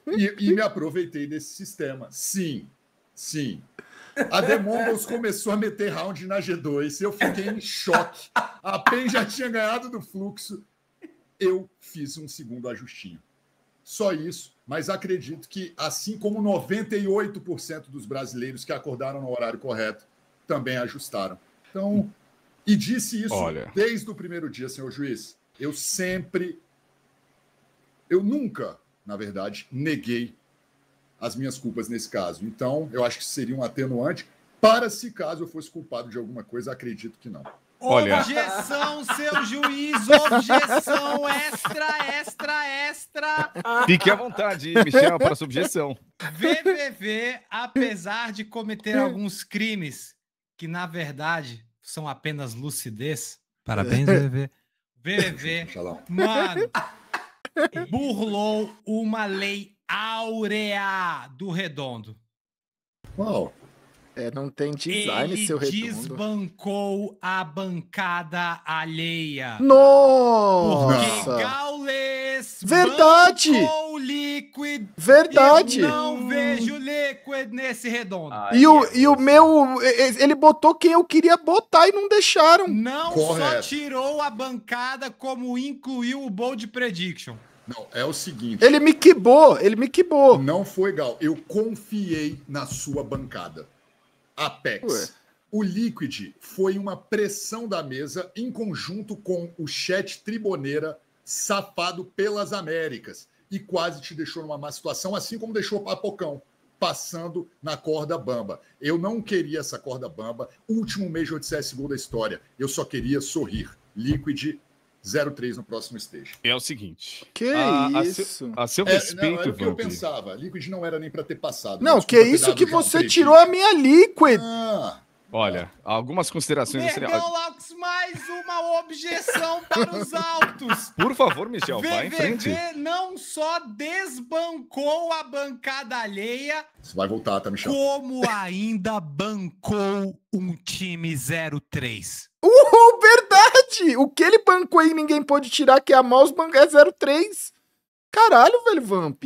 E, e, me aproveitei desse sistema. Sim, sim. A Demongos começou a meter round na G2, eu fiquei em choque. A PEN já tinha ganhado do fluxo. Eu fiz um segundo ajustinho só isso, mas acredito que, assim como 98% dos brasileiros que acordaram no horário correto, também ajustaram. Então, e disse isso Olha. desde o primeiro dia, senhor juiz. Eu sempre, eu nunca, na verdade, neguei as minhas culpas nesse caso. Então, eu acho que seria um atenuante para se caso eu fosse culpado de alguma coisa, acredito que não. Olha. Objeção, seu juiz, objeção, extra, extra, extra. Fique à vontade, Michel, para a subjeção. VVV, apesar de cometer alguns crimes que, na verdade, são apenas lucidez. Parabéns, VVV. É. VVV, mano, burlou uma lei áurea do Redondo. Qual? Wow. É, não tem design, Ele seu redondo. desbancou a bancada alheia. Nossa! Porque Gaules Verdade! bancou Liquid. Verdade! Eu não vejo Liquid nesse redondo. Ah, e, o, é e o meu... Ele botou quem eu queria botar e não deixaram. Não Correto. só tirou a bancada, como incluiu o Bold Prediction. Não, é o seguinte. Ele me quebou. ele me quebou. Não foi, Gal. Eu confiei na sua bancada. Apex. Ué. O Liquid foi uma pressão da mesa em conjunto com o chat triboneira safado pelas Américas e quase te deixou numa má situação, assim como deixou o Papocão passando na corda bamba. Eu não queria essa corda bamba. Último mês de CSGO da história. Eu só queria sorrir. Liquid 03 no próximo stage. É o seguinte. Que a, isso? A seu, a seu é, não, era é o que eu pensava. Liquid não era nem para ter passado. Não, que é isso que você tirou a minha Liquid. Ah, Olha, algumas considerações. Vergão mais uma objeção para os altos. Por favor, Michel, VVV vai em frente. não só desbancou a bancada alheia. vai voltar, tá, Michel? Como ainda bancou um time 03. Uhul, verdade! O que ele bancou e ninguém pode tirar, que é a mouse, é 03. Caralho, velho, Vamp.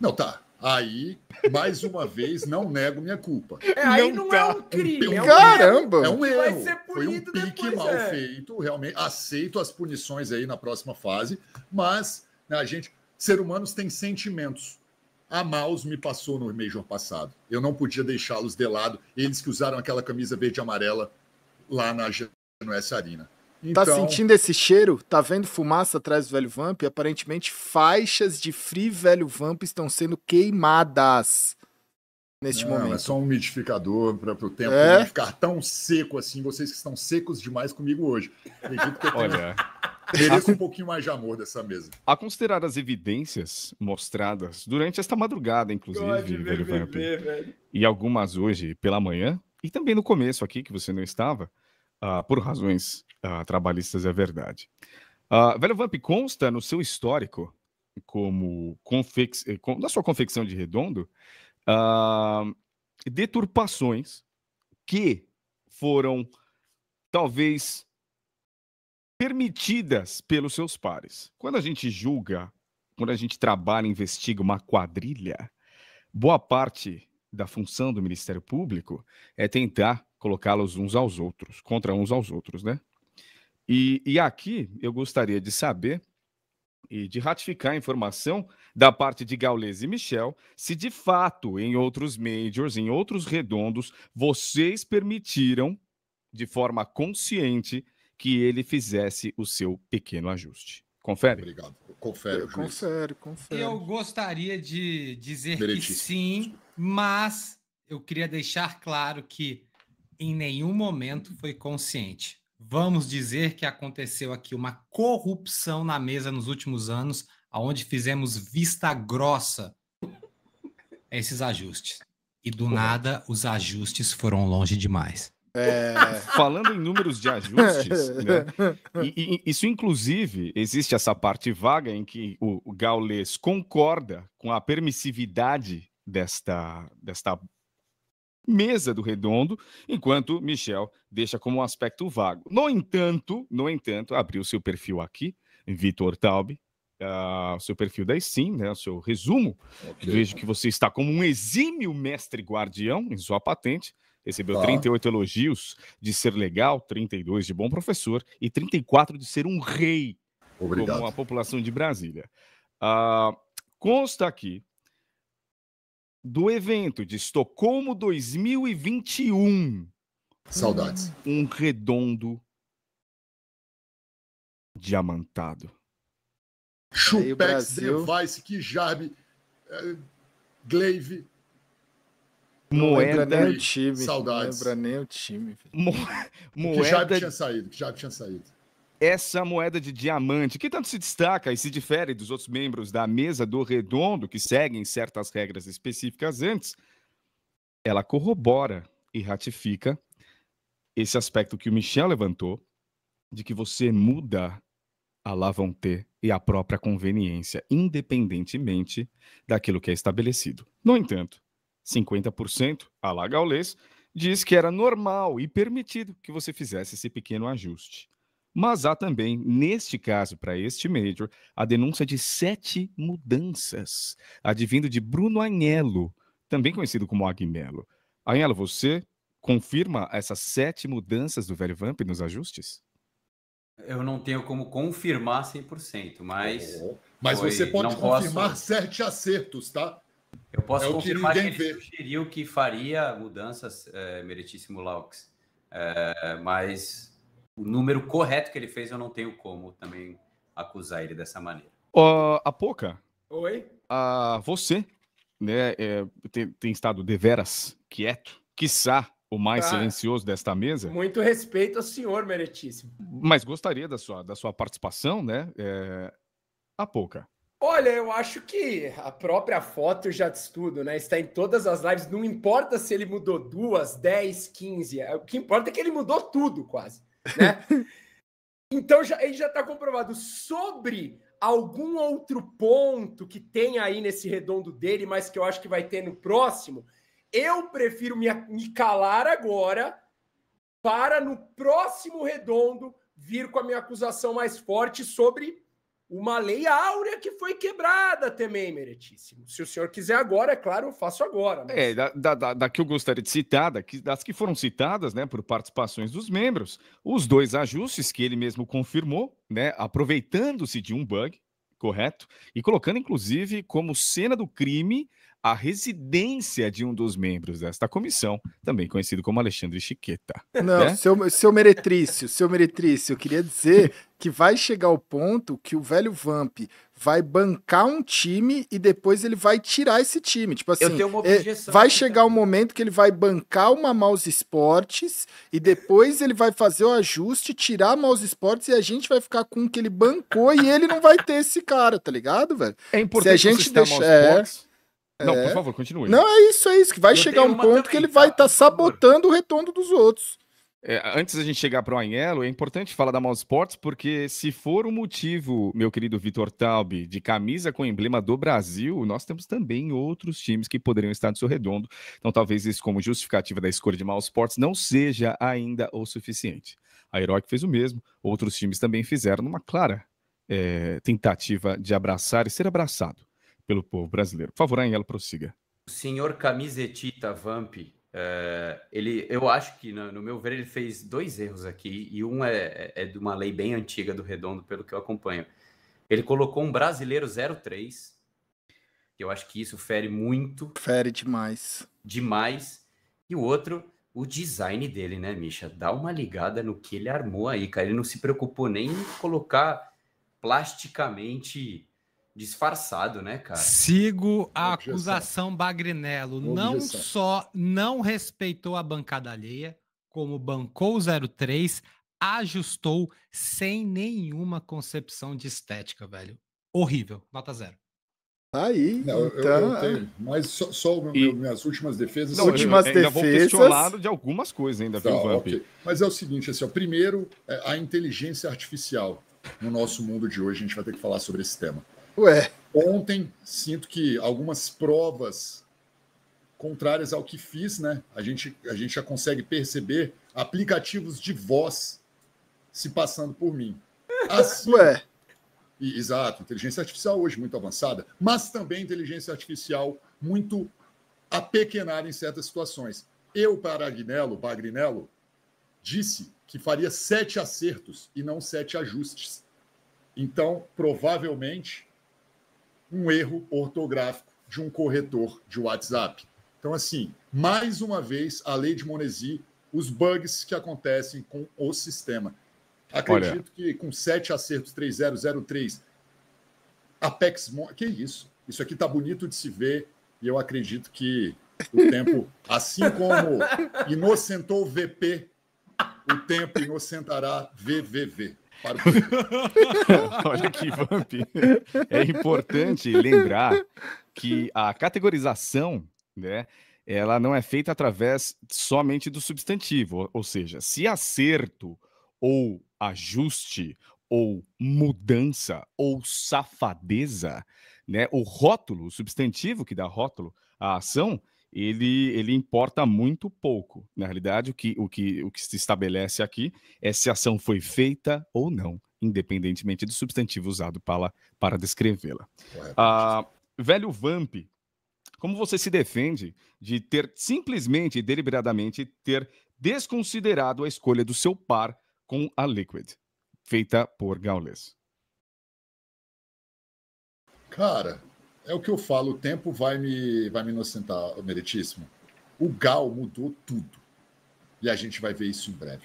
Não, tá. Aí, mais uma vez, não nego minha culpa. É, aí não, não é tá. é um crime. É um então, Caramba! É um erro. Foi um pique depois, mal é. feito, realmente. Aceito as punições aí na próxima fase, mas né, a gente, ser humanos tem sentimentos. A mouse me passou no Major passado. Eu não podia deixá-los de lado. Eles que usaram aquela camisa verde e amarela lá na Genoessa Arena. Tá então... Tá sentindo esse cheiro? Tá vendo fumaça atrás do velho Vamp? Aparentemente, faixas de Free Velho Vamp estão sendo queimadas neste não, momento. É só um umidificador para o tempo é? não ficar tão seco assim. Vocês que estão secos demais comigo hoje. Acredito que eu Olha. Mereço um pouquinho mais de amor dessa mesa. A considerar as evidências mostradas durante esta madrugada, inclusive, ver, Velho ver, Vamp, ver, e algumas hoje pela manhã, e também no começo aqui, que você não estava, uh, por razões uh, trabalhistas, é verdade. Uh, Velho Vamp consta no seu histórico, como eh, na sua confecção de redondo, uh, deturpações que foram talvez permitidas pelos seus pares. Quando a gente julga, quando a gente trabalha, investiga uma quadrilha, boa parte da função do Ministério Público é tentar colocá-los uns aos outros, contra uns aos outros, né? E, e aqui eu gostaria de saber e de ratificar a informação da parte de Gaules e Michel, se de fato em outros majors, em outros redondos, vocês permitiram de forma consciente que ele fizesse o seu pequeno ajuste. Confere. Obrigado. Confere, confere, confere. Eu gostaria de dizer que sim, mas eu queria deixar claro que em nenhum momento foi consciente. Vamos dizer que aconteceu aqui uma corrupção na mesa nos últimos anos, aonde fizemos vista grossa esses ajustes. E do nada os ajustes foram longe demais. É... Falando em números de ajustes, né? e, e, isso inclusive existe essa parte vaga em que o Gaules concorda com a permissividade desta, desta mesa do redondo, enquanto Michel deixa como um aspecto vago. No entanto, no entanto, abriu seu perfil aqui, Vitor Taube, uh, seu perfil da sim, né, o seu resumo. Okay. Vejo que você está como um exímio mestre guardião em sua patente. Recebeu tá. 38 elogios de ser legal, 32 de bom professor e 34 de ser um rei, Obrigado. como a população de Brasília. Uh, consta aqui do evento de Estocolmo 2021. Saudades. Um redondo diamantado. Chupex, Brasil... que Kijarbe, uh, eh, Glaive. Moeda. nem o time. Saudades. Não lembra nem o time. Mo... Moeda. Que já tinha saído. Que já tinha saído essa moeda de diamante, que tanto se destaca e se difere dos outros membros da mesa do Redondo, que seguem certas regras específicas antes, ela corrobora e ratifica esse aspecto que o Michel levantou, de que você muda a lavonté e a própria conveniência, independentemente daquilo que é estabelecido. No entanto, 50%, a La Gaules, diz que era normal e permitido que você fizesse esse pequeno ajuste. Mas há também, neste caso, para este Major, a denúncia de sete mudanças, advindo de Bruno Anhelo, também conhecido como Agmelo. Anhelo, você confirma essas sete mudanças do velho Vamp nos ajustes? Eu não tenho como confirmar 100%, mas. Uhum. mas foi... você pode não confirmar posso... sete acertos, tá? Eu posso é confirmar que, que ele sugeriu que faria mudanças, é, Meritíssimo Laux. É, mas o número correto que ele fez, eu não tenho como também acusar ele dessa maneira. Uh, a Poca. Oi? Uh, você né, é, tem, tem estado deveras quieto, quiçá o mais ah, silencioso desta mesa. Muito respeito ao senhor, meritíssimo. Mas gostaria da sua, da sua participação, né? É, a Olha, eu acho que a própria foto já diz tudo, né? Está em todas as lives. Não importa se ele mudou duas, dez, quinze. É, o que importa é que ele mudou tudo, quase. Né? então já, ele já está comprovado sobre algum outro ponto que tem aí nesse redondo dele, mas que eu acho que vai ter no próximo. Eu prefiro me, me calar agora para no próximo redondo vir com a minha acusação mais forte sobre uma lei áurea que foi quebrada também, meritíssimo. Se o senhor quiser agora, é claro, eu faço agora. Mas... É, da, da, da, que eu gostaria de citar, da que, das que foram citadas né, por participações dos membros, os dois ajustes que ele mesmo confirmou, né, aproveitando-se de um bug, correto? E colocando, inclusive, como cena do crime a residência de um dos membros desta comissão, também conhecido como Alexandre Chiqueta. Não, né? seu, seu meretrício, seu meretrício, eu queria dizer que vai chegar o ponto que o velho Vamp vai bancar um time e depois ele vai tirar esse time. Tipo assim, é, objeção, vai chegar o um momento que ele vai bancar uma Maus Esportes e depois ele vai fazer o ajuste, tirar a Maus Esportes e a gente vai ficar com o que ele bancou e ele não vai ter esse cara, tá ligado, velho? É importante Se a gente deixar. É. Não, por é. favor, continue. Não, é isso, é isso. Que vai eu chegar um ponto também, que ele vai estar tá sabotando o retorno dos outros. É, antes da gente chegar para o Anhelo, é importante falar da Mouse porque se for o um motivo, meu querido Vitor Taube, de camisa com emblema do Brasil, nós temos também outros times que poderiam estar no seu redondo. Então, talvez isso, como justificativa da escolha de Mouse não seja ainda o suficiente. A Heroic fez o mesmo, outros times também fizeram numa clara é, tentativa de abraçar e ser abraçado pelo povo brasileiro. Por favor, Anhelo, prossiga. O senhor camisetita Vamp, é, ele, eu acho que, no, no, meu ver, ele fez dois erros aqui, e um é, é, é de uma lei bem antiga do Redondo, pelo que eu acompanho. Ele colocou um brasileiro 03, eu acho que isso fere muito. Fere demais. Demais. E o outro, o design dele, né, Misha? Dá uma ligada no que ele armou aí, cara. Ele não se preocupou nem em colocar plasticamente disfarçado, né, cara? Sigo a Objeção. acusação Bagrinello. Objeção. Não só não respeitou a bancada alheia, como bancou 03, ajustou sem nenhuma concepção de estética, velho. Horrível. Nota zero. Tá aí, não, então... eu, eu tenho, é. mas só, só meu, minhas últimas defesas. Não, últimas eu, eu, defesas. Ainda vou questionado de algumas coisas ainda, tá, viu, Okay. Mas é o seguinte, assim, ó, primeiro, é a inteligência artificial no nosso mundo de hoje, a gente vai ter que falar sobre esse tema. Ué. Ontem, sinto que algumas provas contrárias ao que fiz, né? A gente, a gente já consegue perceber aplicativos de voz se passando por mim. Assim, Ué. E, exato, inteligência artificial hoje muito avançada, mas também inteligência artificial muito apequenada em certas situações. Eu, para Agnello, Bagrinello, disse que faria sete acertos e não sete ajustes. Então, provavelmente, um erro ortográfico de um corretor de WhatsApp. Então, assim, mais uma vez, a lei de Monesi, os bugs que acontecem com o sistema. Acredito Olha. que com sete acertos, 3003, Apex. Que isso? Isso aqui tá bonito de se ver e eu acredito que o tempo, assim como inocentou o VP, o tempo inocentará VVV. Olha que Vamp. É importante lembrar que a categorização, né, ela não é feita através somente do substantivo, ou seja, se acerto ou ajuste ou mudança ou safadeza, né, o rótulo, o substantivo que dá rótulo à ação, ele, ele importa muito pouco. Na realidade, o que, o, que, o que se estabelece aqui é se a ação foi feita ou não, independentemente do substantivo usado para, para descrevê-la. Ah, velho Vamp, como você se defende de ter simplesmente e deliberadamente ter desconsiderado a escolha do seu par com a Liquid, feita por Gaules? Cara, é o que eu falo, o tempo vai me, vai me inocentar, meritíssimo. O Gal mudou tudo. E a gente vai ver isso em breve.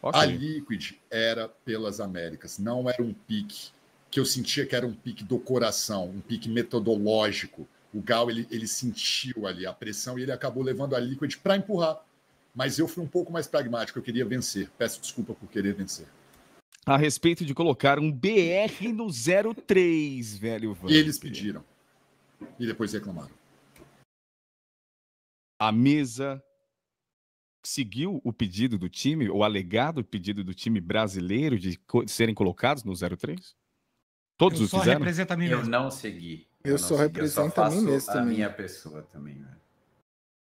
Okay. A Liquid era pelas Américas, não era um pique que eu sentia que era um pique do coração, um pique metodológico. O Gal ele, ele sentiu ali a pressão e ele acabou levando a Liquid para empurrar. Mas eu fui um pouco mais pragmático, eu queria vencer. Peço desculpa por querer vencer a respeito de colocar um BR no 03, velho. E eles pediram. E depois reclamaram. A mesa seguiu o pedido do time, o alegado pedido do time brasileiro de serem colocados no 03? Todos eu o fizeram? mesmo. Eu não segui. Eu, eu só segui. represento eu a mim mesmo a minha pessoa também, né?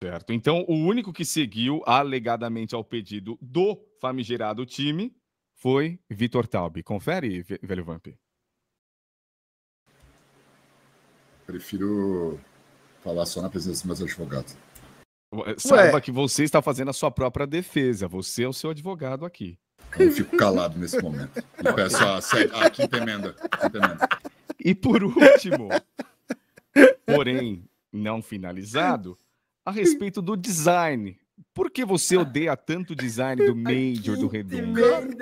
Certo. Então, o único que seguiu alegadamente ao pedido do famigerado time foi Vitor Taube. Confere, velho Vamp. Prefiro falar só na presença dos meus advogados. Saiba Ué. que você está fazendo a sua própria defesa. Você é o seu advogado aqui. Eu fico calado nesse momento. E peço a, a, Quinta emenda. E por último, porém não finalizado, a respeito do design por que você odeia tanto o design do Major do Redondo?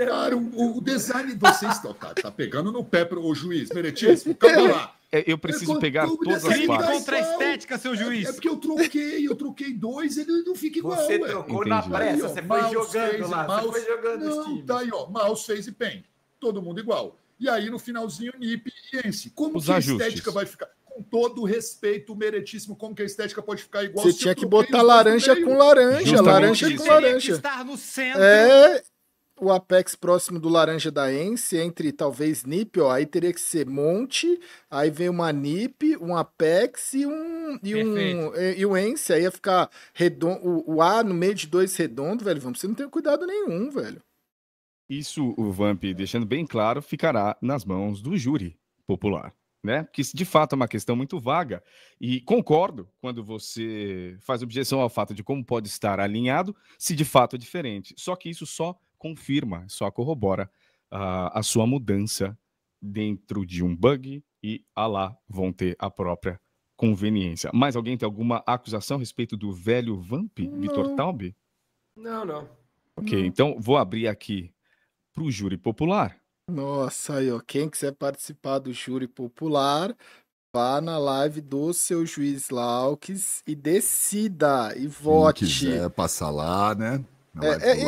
Cara, o, o, design de vocês tá, tá, tá pegando no pé para o juiz. Meretíssimo, calma é, lá. É, eu preciso é, pegar todas as partes. contra a estética, seu é, juiz. É, é, porque eu troquei, eu troquei dois, ele não fica igual. Você ué. trocou Entendi. na pressa, você foi jogando lá, mouse, você foi jogando não, Tá aí, ó, mouse, face e pen. Todo mundo igual. E aí, no finalzinho, NIP e Ence. Como os que a estética vai ficar? com todo o respeito meritíssimo, como que a estética pode ficar igual. Você tinha que botar laranja com laranja, Justamente laranja com laranja. Estar no centro. É o Apex próximo do Laranja da Ence, entre talvez Nip, ó, aí teria que ser Monte, aí vem uma Nip, um Apex e um e um e, e um Ence, aí ia ficar redondo, o, o, A no meio de dois redondo, velho, vamos, você não tem cuidado nenhum, velho. Isso, o Vamp, deixando bem claro, ficará nas mãos do júri popular né? Que de fato é uma questão muito vaga. E concordo quando você faz objeção ao fato de como pode estar alinhado, se de fato é diferente. Só que isso só confirma, só corrobora uh, a sua mudança dentro de um bug e a ah lá vão ter a própria conveniência. mais alguém tem alguma acusação a respeito do velho Vamp, não. Vitor Taube? Não, não. Ok, não. então vou abrir aqui para o júri popular. Nossa, aí, ó. Quem quiser participar do júri popular, vá na live do seu juiz Laux e decida e vote. Quem quiser passar lá, né? É, é,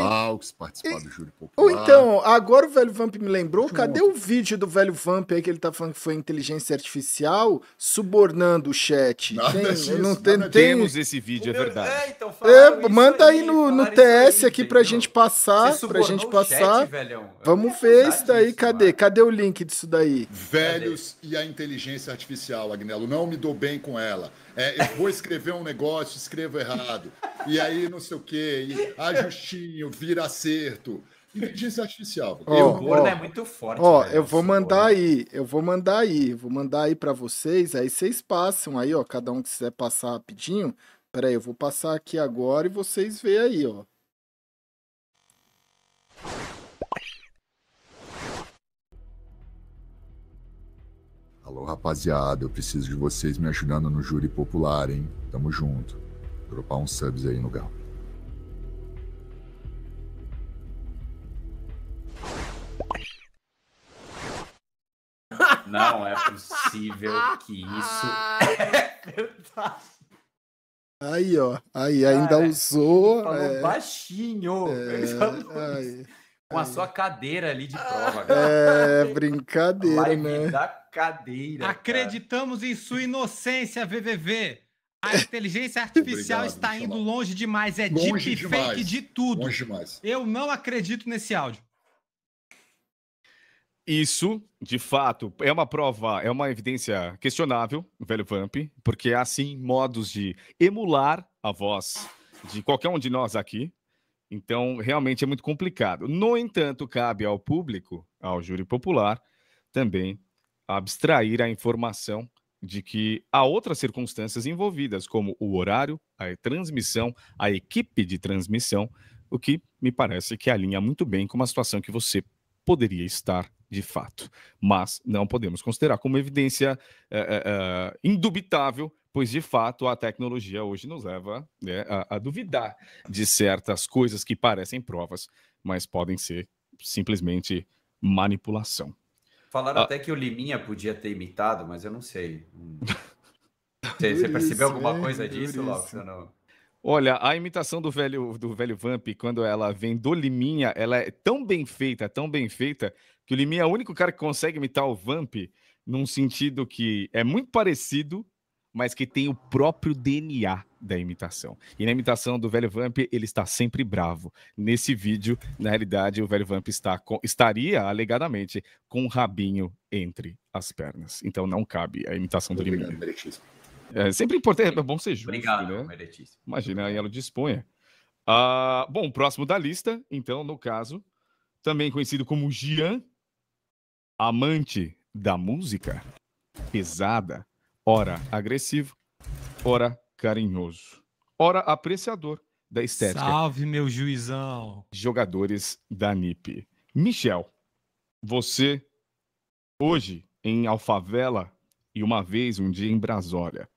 participar do júri popular. Ou então, agora o velho Vamp me lembrou, cadê o vídeo do velho Vamp aí que ele tá falando que foi inteligência artificial subornando o chat? Nada tem, disso, não tem, nada tem... Temos esse vídeo, é meu... é verdade. É, então, é, manda aí, no, no TS aí, aqui pra entendeu? gente passar, pra gente passar. Chat, velhão, é Vamos ver isso daí, isso, cadê? Mano. Cadê o link disso daí? Velhos cadê? e a inteligência artificial, Agnello, não me dou bem com ela. É, eu vou escrever um negócio, escrevo errado. E aí não sei o quê, e ajustinho, ah, vira acerto. Inteligência artificial. Oh, eu, o gordo oh, é muito forte. Ó, oh, eu vou mandar aí, eu vou mandar aí, vou mandar aí para vocês, aí vocês passam aí, ó, cada um que quiser passar rapidinho. Peraí, eu vou passar aqui agora e vocês veem aí, ó. Alô, rapaziada, eu preciso de vocês me ajudando no júri popular, hein? Tamo junto. Dropar uns subs aí no Gal. Não é possível que isso é Aí, ó. Aí, ainda é. usou. Falou é... baixinho. É... Aí, com aí. a sua cadeira ali de prova. É, brincadeira, né? Vai né? cadeira. Acreditamos cara. em sua inocência, VVV. A inteligência artificial Obrigado, está indo longe demais. É deep fake de tudo. Longe demais. Eu não acredito nesse áudio. Isso, de fato, é uma prova, é uma evidência questionável, velho Vamp, porque há sim modos de emular a voz de qualquer um de nós aqui. Então, realmente é muito complicado. No entanto, cabe ao público, ao júri popular, também abstrair a informação de que há outras circunstâncias envolvidas, como o horário, a transmissão, a equipe de transmissão, o que me parece que alinha muito bem com uma situação que você poderia estar de fato. Mas não podemos considerar como evidência é, é, é, indubitável, pois de fato a tecnologia hoje nos leva né, a, a duvidar de certas coisas que parecem provas, mas podem ser simplesmente manipulação. Falaram ah. até que o Liminha podia ter imitado, mas eu não sei. Hum. Você, você percebeu alguma coisa disso, Lopes? Não... Olha, a imitação do velho, do velho Vamp, quando ela vem do Liminha, ela é tão bem feita, tão bem feita, que o Liminha é o único cara que consegue imitar o Vamp num sentido que é muito parecido, mas que tem o próprio DNA da imitação. E na imitação do velho Vamp, ele está sempre bravo. Nesse vídeo, na realidade, o velho Vamp está com, estaria, alegadamente, com o um rabinho entre as pernas. Então não cabe a imitação Muito do Limir. É sempre importante, é bom ser justo. Obrigado, né? Imagina, aí ela disponha. Ah, bom, próximo da lista, então, no caso, também conhecido como Gian, amante da música pesada, ora agressivo, ora carinhoso, ora apreciador da estética. Salve, meu juizão! Jogadores da NIP. Michel, você hoje em Alfavela e uma vez um dia em Brasólia.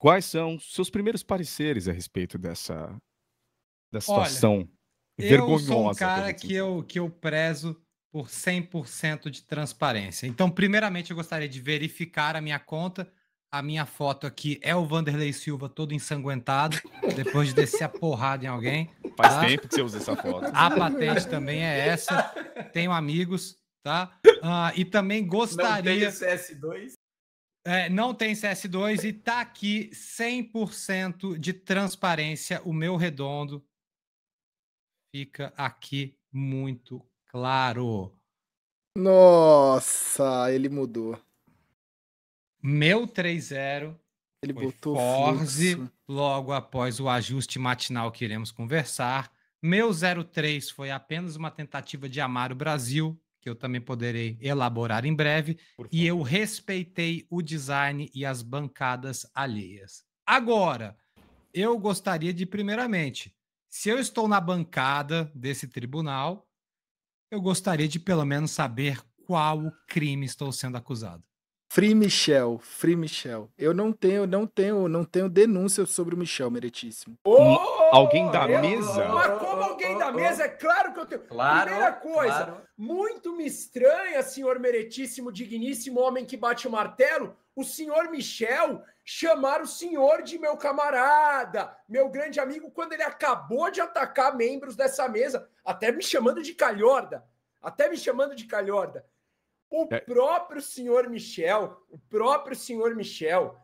Quais são seus primeiros pareceres a respeito dessa da situação vergonhosa? Eu sou um cara que eu, que eu prezo por 100% de transparência. Então, primeiramente, eu gostaria de verificar a minha conta. A minha foto aqui é o Vanderlei Silva todo ensanguentado, depois de descer a porrada em alguém. Faz tá? tempo que você usa essa foto. A patente também é essa. Tenho amigos, tá? Ah, e também gostaria. Não tem CS2? É, não tem CS2 e tá aqui 100% de transparência. O meu redondo fica aqui muito Claro. Nossa, ele mudou. Meu 3-0. Ele botou Forze fluxo. logo após o ajuste matinal que iremos conversar. Meu 0-3 foi apenas uma tentativa de amar o Brasil, que eu também poderei elaborar em breve. E eu respeitei o design e as bancadas alheias. Agora, eu gostaria de, primeiramente, se eu estou na bancada desse tribunal, eu gostaria de pelo menos saber qual crime estou sendo acusado. Free Michel, Free Michel. Eu não tenho, não tenho, não tenho denúncia sobre o Michel Meretíssimo. Oh, hum, alguém da eu, mesa? Mas como alguém da mesa? É claro que eu tenho. Claro, Primeira coisa, claro. muito me estranha, senhor Meretíssimo, digníssimo homem que bate o martelo, o senhor Michel chamar o senhor de meu camarada, meu grande amigo, quando ele acabou de atacar membros dessa mesa, até me chamando de calhorda, até me chamando de calhorda. O é. próprio senhor Michel, o próprio senhor Michel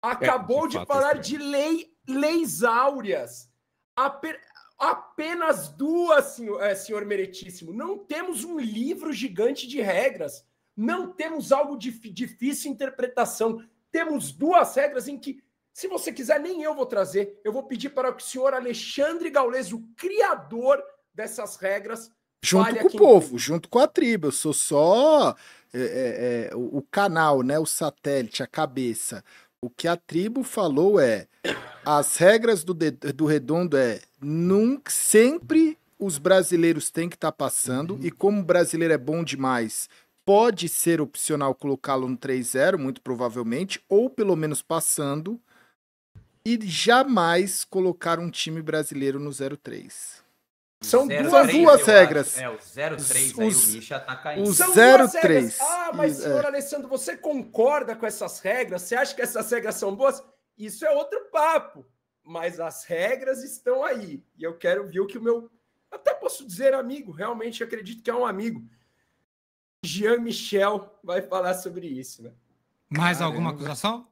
acabou é, de, de falar é. de lei, leis áureas. Aper, apenas duas, senhor, é, senhor Meritíssimo. Não temos um livro gigante de regras. Não temos algo de difícil interpretação. Temos duas regras em que, se você quiser, nem eu vou trazer. Eu vou pedir para que o senhor Alexandre Gaules, o criador dessas regras, Junto com o povo, junto com a tribo. Eu sou só é, é, é, o, o canal, né? O satélite, a cabeça. O que a tribo falou é: as regras do, de, do redondo é nunca, sempre os brasileiros têm que estar tá passando, uhum. e como o brasileiro é bom demais, pode ser opcional colocá-lo no 3-0, muito provavelmente, ou pelo menos passando, e jamais colocar um time brasileiro no 0-3. São zero duas, três, duas regras. É, o 03 aí o Misha tá caindo. O São 03. Ah, mas, é. senhor Alessandro, você concorda com essas regras? Você acha que essas regras são boas? Isso é outro papo. Mas as regras estão aí. E eu quero ver o que o meu. Até posso dizer amigo, realmente acredito que é um amigo. Jean Michel vai falar sobre isso, né? Mais Caramba. alguma acusação?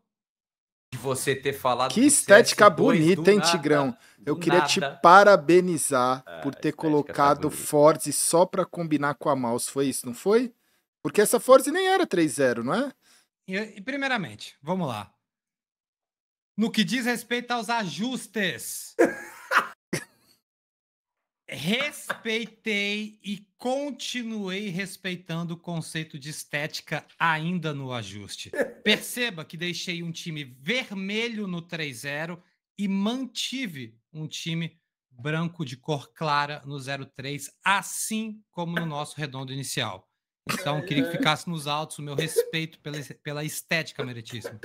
de você ter falado. Que estética bonita, hein, Tigrão? Eu queria nada. te parabenizar ah, por ter tá colocado tá Forze só para combinar com a mouse. Foi isso, não foi? Porque essa Forze nem era 3-0, não é? E, e primeiramente, vamos lá. No que diz respeito aos ajustes. respeitei e continuei respeitando o conceito de estética ainda no ajuste. Perceba que deixei um time vermelho no 3-0 e mantive um time branco de cor clara no 0-3, assim como no nosso redondo inicial. Então, queria que ficasse nos altos o meu respeito pela, pela estética meritíssimo.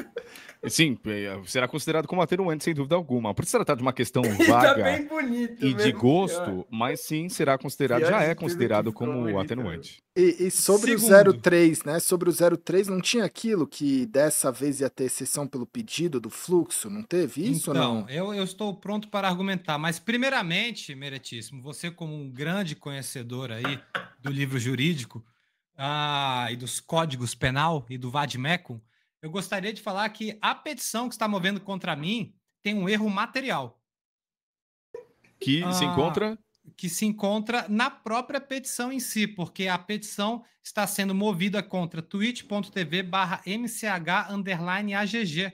Sim, é, será considerado como atenuante, sem dúvida alguma. Por se tratar de uma questão tá vaga tá bonito, e de gosto, pior. mas sim será considerado, já é considerado como atenuante. E, e sobre Segundo. o 03, né? Sobre o 03, não tinha aquilo que dessa vez ia ter exceção pelo pedido do fluxo? Não teve isso? Então, não, eu, eu estou pronto para argumentar, mas primeiramente, meritíssimo, você, como um grande conhecedor aí do livro jurídico ah, e dos códigos penal e do vademecum, eu gostaria de falar que a petição que está movendo contra mim tem um erro material. Que ah, se encontra? Que se encontra na própria petição em si, porque a petição está sendo movida contra twitch.tv barra mch underline agg.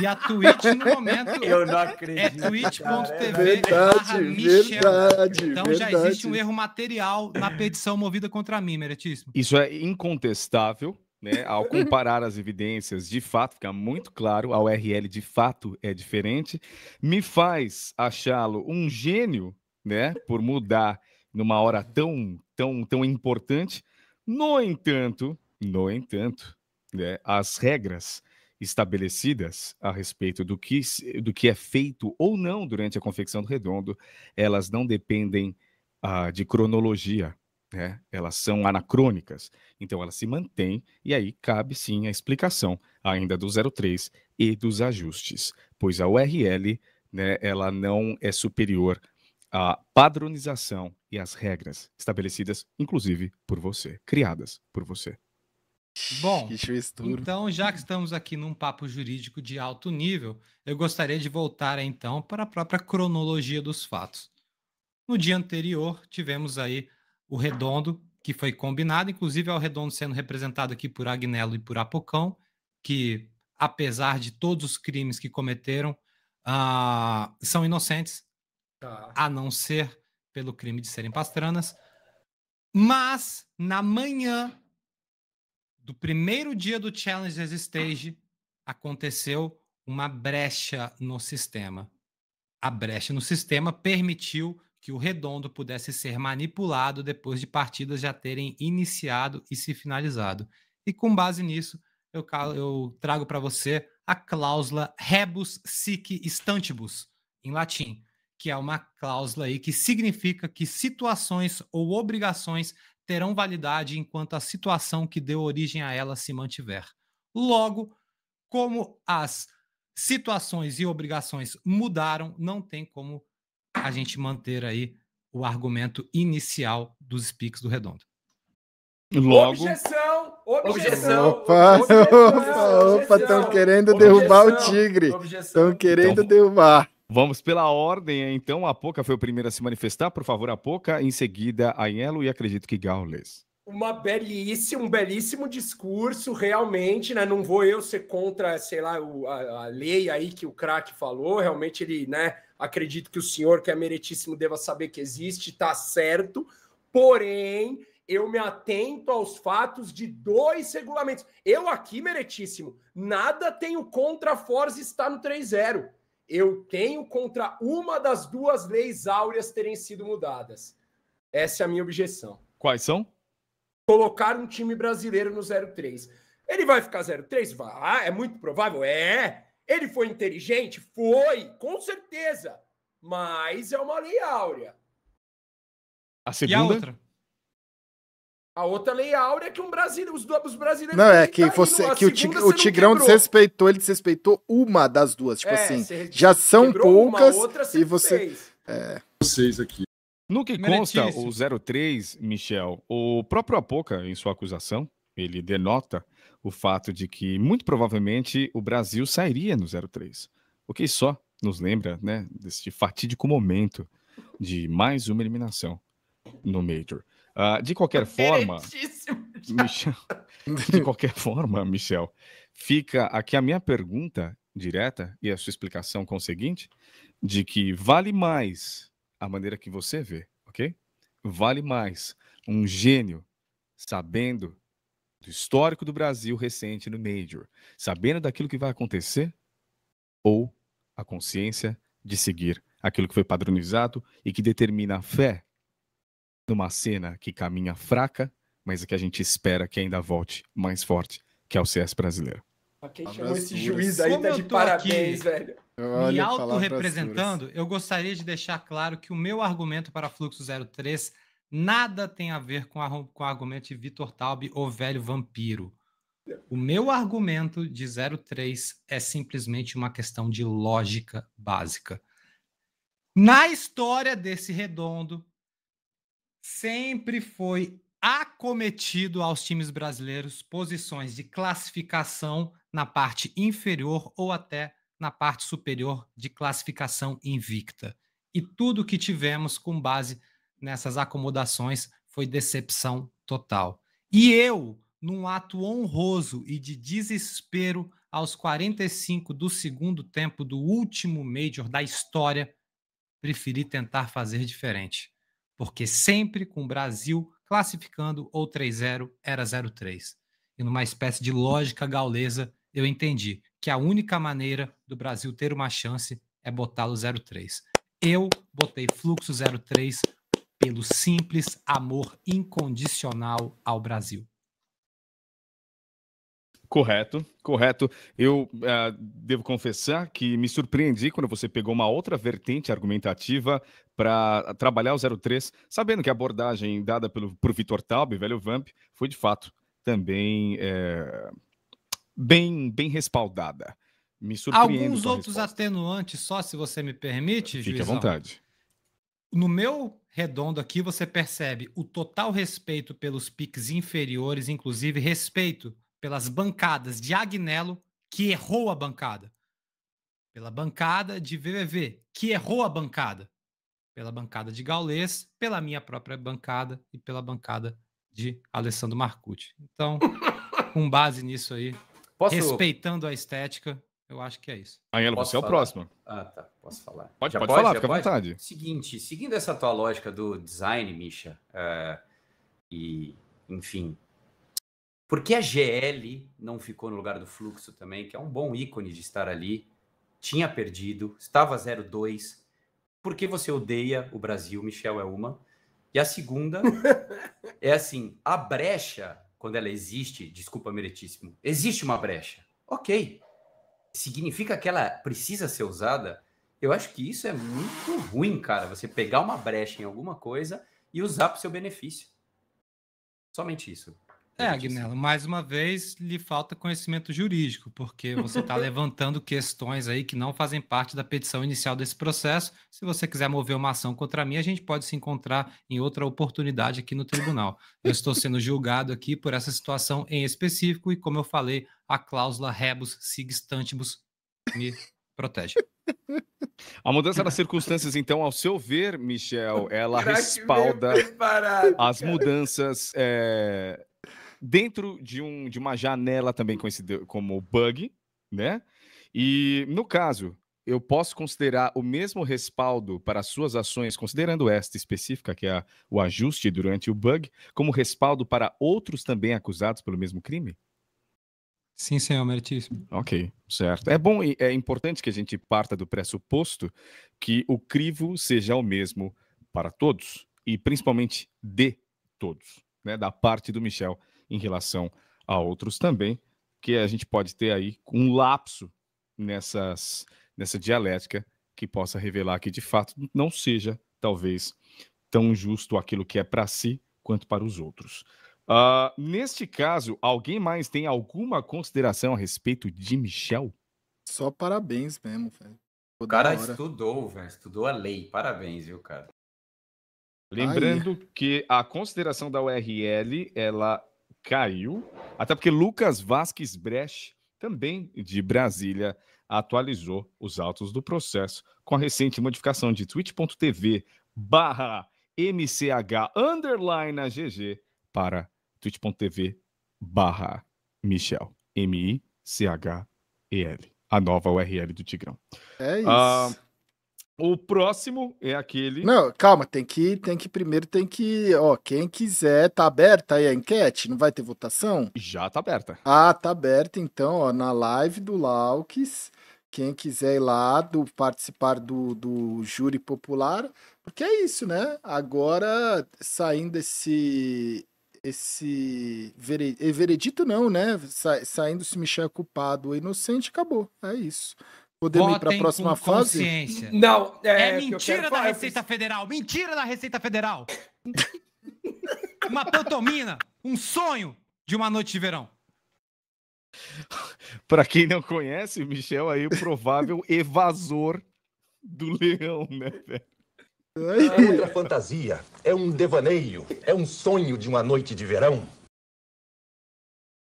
E a Twitch no momento. Eu não acredito. É twitch.tv. Verdade, verdade. Então verdade. já existe um erro material na petição movida contra mim, meritíssimo. Isso é incontestável. Né? Ao comparar as evidências, de fato, fica muito claro, a URL de fato é diferente, me faz achá-lo um gênio, né, por mudar numa hora tão, tão, tão importante. No entanto, no entanto, né, as regras estabelecidas a respeito do que, do que é feito ou não durante a confecção do redondo, elas não dependem uh, de cronologia, né? elas são anacrônicas, então elas se mantêm, e aí cabe sim a explicação ainda do 03 e dos ajustes, pois a URL né, ela não é superior à padronização e às regras estabelecidas, inclusive, por você, criadas por você. Bom, então já que estamos aqui num papo jurídico de alto nível, eu gostaria de voltar então para a própria cronologia dos fatos. No dia anterior, tivemos aí o Redondo, que foi combinado, inclusive ao é Redondo sendo representado aqui por Agnello e por Apocão, que, apesar de todos os crimes que cometeram, uh, são inocentes, tá. a não ser pelo crime de serem pastranas. Mas, na manhã do primeiro dia do Challenges Stage, aconteceu uma brecha no sistema. A brecha no sistema permitiu que o redondo pudesse ser manipulado depois de partidas já terem iniciado e se finalizado. E com base nisso, eu, eu trago para você a cláusula rebus sic stantibus, em latim, que é uma cláusula aí que significa que situações ou obrigações terão validade enquanto a situação que deu origem a ela se mantiver. Logo, como as situações e obrigações mudaram, não tem como a gente manter aí o argumento inicial dos speaks do Redondo. Logo... Objeção! Objeção! Opa, objeção, opa, estão querendo objeção, derrubar objeção, o tigre. Estão querendo então, derrubar. Vamos pela ordem, então. A Poca foi o primeiro a se manifestar. Por favor, a Poca. Em seguida, a e acredito que Gaules. Uma belíssima, um belíssimo discurso, realmente, né? Não vou eu ser contra, sei lá, o, a, a, lei aí que o craque falou. Realmente, ele, né? Acredito que o senhor, que é meritíssimo, deva saber que existe, tá certo. Porém, eu me atento aos fatos de dois regulamentos. Eu aqui, meritíssimo, nada tenho contra a Forza estar no 3-0 eu tenho contra uma das duas leis áureas terem sido mudadas. Essa é a minha objeção. Quais são? Colocar um time brasileiro no 03. Ele vai ficar 03? Vai. Ah, é muito provável? É. Ele foi inteligente? Foi, com certeza. Mas é uma lei áurea. A segunda? E a outra? A outra lei áurea é que um brasileiro, os, dois brasileiros. Não, é que, tá você, que o, tig, o Tigrão desrespeitou, ele desrespeitou uma das duas. Tipo é, assim, já são poucas. Uma, outra, e você. Fez. É. Vocês aqui. No que é consta o 03, Michel, o próprio Apoca, em sua acusação, ele denota o fato de que, muito provavelmente, o Brasil sairia no 03. O que só nos lembra, né, desse fatídico momento de mais uma eliminação no Major. Uh, de qualquer forma. Michel, de qualquer forma, Michel, fica aqui a minha pergunta direta e a sua explicação com o seguinte: de que vale mais a maneira que você vê, ok? Vale mais um gênio sabendo do histórico do Brasil recente no Major, sabendo daquilo que vai acontecer, ou a consciência de seguir aquilo que foi padronizado e que determina a fé numa cena que caminha fraca, mas que a gente espera que ainda volte mais forte, que é o CS brasileiro. Quem tá chamou esse juiz aí tá de parabéns, aqui, velho. Me auto-representando, eu gostaria de deixar claro que o meu argumento para Fluxo 03 nada tem a ver com, a, com o argumento de Vitor Taube, o velho vampiro. O meu argumento de 03 é simplesmente uma questão de lógica básica. Na história desse redondo, sempre foi acometido aos times brasileiros posições de classificação na parte inferior ou até na parte superior de classificação invicta. E tudo que tivemos com base nessas acomodações foi decepção total. E eu, num ato honroso e de desespero, aos 45 do segundo tempo do último Major da história, preferi tentar fazer diferente porque sempre com o Brasil classificando ou 3-0 era 0-3. E numa espécie de lógica gaulesa, eu entendi que a única maneira do Brasil ter uma chance é botá-lo 0-3. Eu botei fluxo 0-3 pelo simples amor incondicional ao Brasil. Correto, correto. Eu uh, devo confessar que me surpreendi quando você pegou uma outra vertente argumentativa para trabalhar o 03, sabendo que a abordagem dada pelo por Vitor talb velho Vamp, foi de fato também é, bem, bem respaldada. Me surpreende. Alguns outros atenuantes, só se você me permite, Fique juizão. à vontade. No meu redondo aqui, você percebe o total respeito pelos piques inferiores, inclusive respeito pelas bancadas de Agnello, que errou a bancada. Pela bancada de VVV, que errou a bancada. Pela bancada de Gaulês, pela minha própria bancada e pela bancada de Alessandro Marcucci. Então, com base nisso aí, Posso... respeitando a estética, eu acho que é isso. Anhelo, você falar? é o próximo. Ah, tá. Posso falar. Pode, pode, pode falar, fica à vontade. Seguinte, seguindo essa tua lógica do design, Misha, uh, e, enfim, por que a GL não ficou no lugar do Fluxo também, que é um bom ícone de estar ali? Tinha perdido, estava 0-2. Por que você odeia o Brasil? Michel é uma. E a segunda é assim: a brecha, quando ela existe, desculpa, meritíssimo, existe uma brecha. Ok. Significa que ela precisa ser usada? Eu acho que isso é muito ruim, cara. Você pegar uma brecha em alguma coisa e usar para o seu benefício. Somente isso. É, Agnello, assim. mais uma vez lhe falta conhecimento jurídico, porque você está levantando questões aí que não fazem parte da petição inicial desse processo. Se você quiser mover uma ação contra mim, a gente pode se encontrar em outra oportunidade aqui no tribunal. Eu estou sendo julgado aqui por essa situação em específico e, como eu falei, a cláusula rebus sig stantibus me protege. A mudança das circunstâncias, então, ao seu ver, Michel, ela respalda as mudanças é, dentro de, um, de uma janela também conhecida como bug, né? E no caso, eu posso considerar o mesmo respaldo para suas ações, considerando esta específica, que é o ajuste durante o bug, como respaldo para outros também acusados pelo mesmo crime? Sim, senhor, meritíssimo. Ok, certo. É bom e é importante que a gente parta do pressuposto que o crivo seja o mesmo para todos, e principalmente de todos, né, da parte do Michel em relação a outros também, que a gente pode ter aí um lapso nessas, nessa dialética que possa revelar que de fato não seja talvez tão justo aquilo que é para si quanto para os outros. Uh, neste caso, alguém mais tem alguma consideração a respeito de Michel? Só parabéns mesmo, velho. O cara estudou, velho. Estudou a lei. Parabéns, viu, cara? Lembrando que a consideração da URL, ela caiu. Até porque Lucas Vasques Brecht, também de Brasília, atualizou os autos do processo com a recente modificação de twitch.tv barra mch underline agg para twitch.tv barra michel m i c h e l a nova URL do Tigrão. É ah, isso. Uh, o próximo é aquele. Não, calma, tem que, tem que primeiro tem que, ó, quem quiser, tá aberta aí a enquete, não vai ter votação? Já tá aberta. Ah, tá aberta então, ó, na live do Laukes, quem quiser ir lá do participar do, do júri popular, porque é isso, né? Agora saindo esse esse é veredito não, né? Sa, saindo se Michel é culpado ou inocente, acabou. É isso poder Votem ir para a próxima fase? Não, é, é mentira da Receita Federal, mentira da Receita Federal. uma pantomina, um sonho de uma noite de verão. Para quem não conhece, Michel aí o provável evasor do leão, né, velho? É outra fantasia, é um devaneio, é um sonho de uma noite de verão.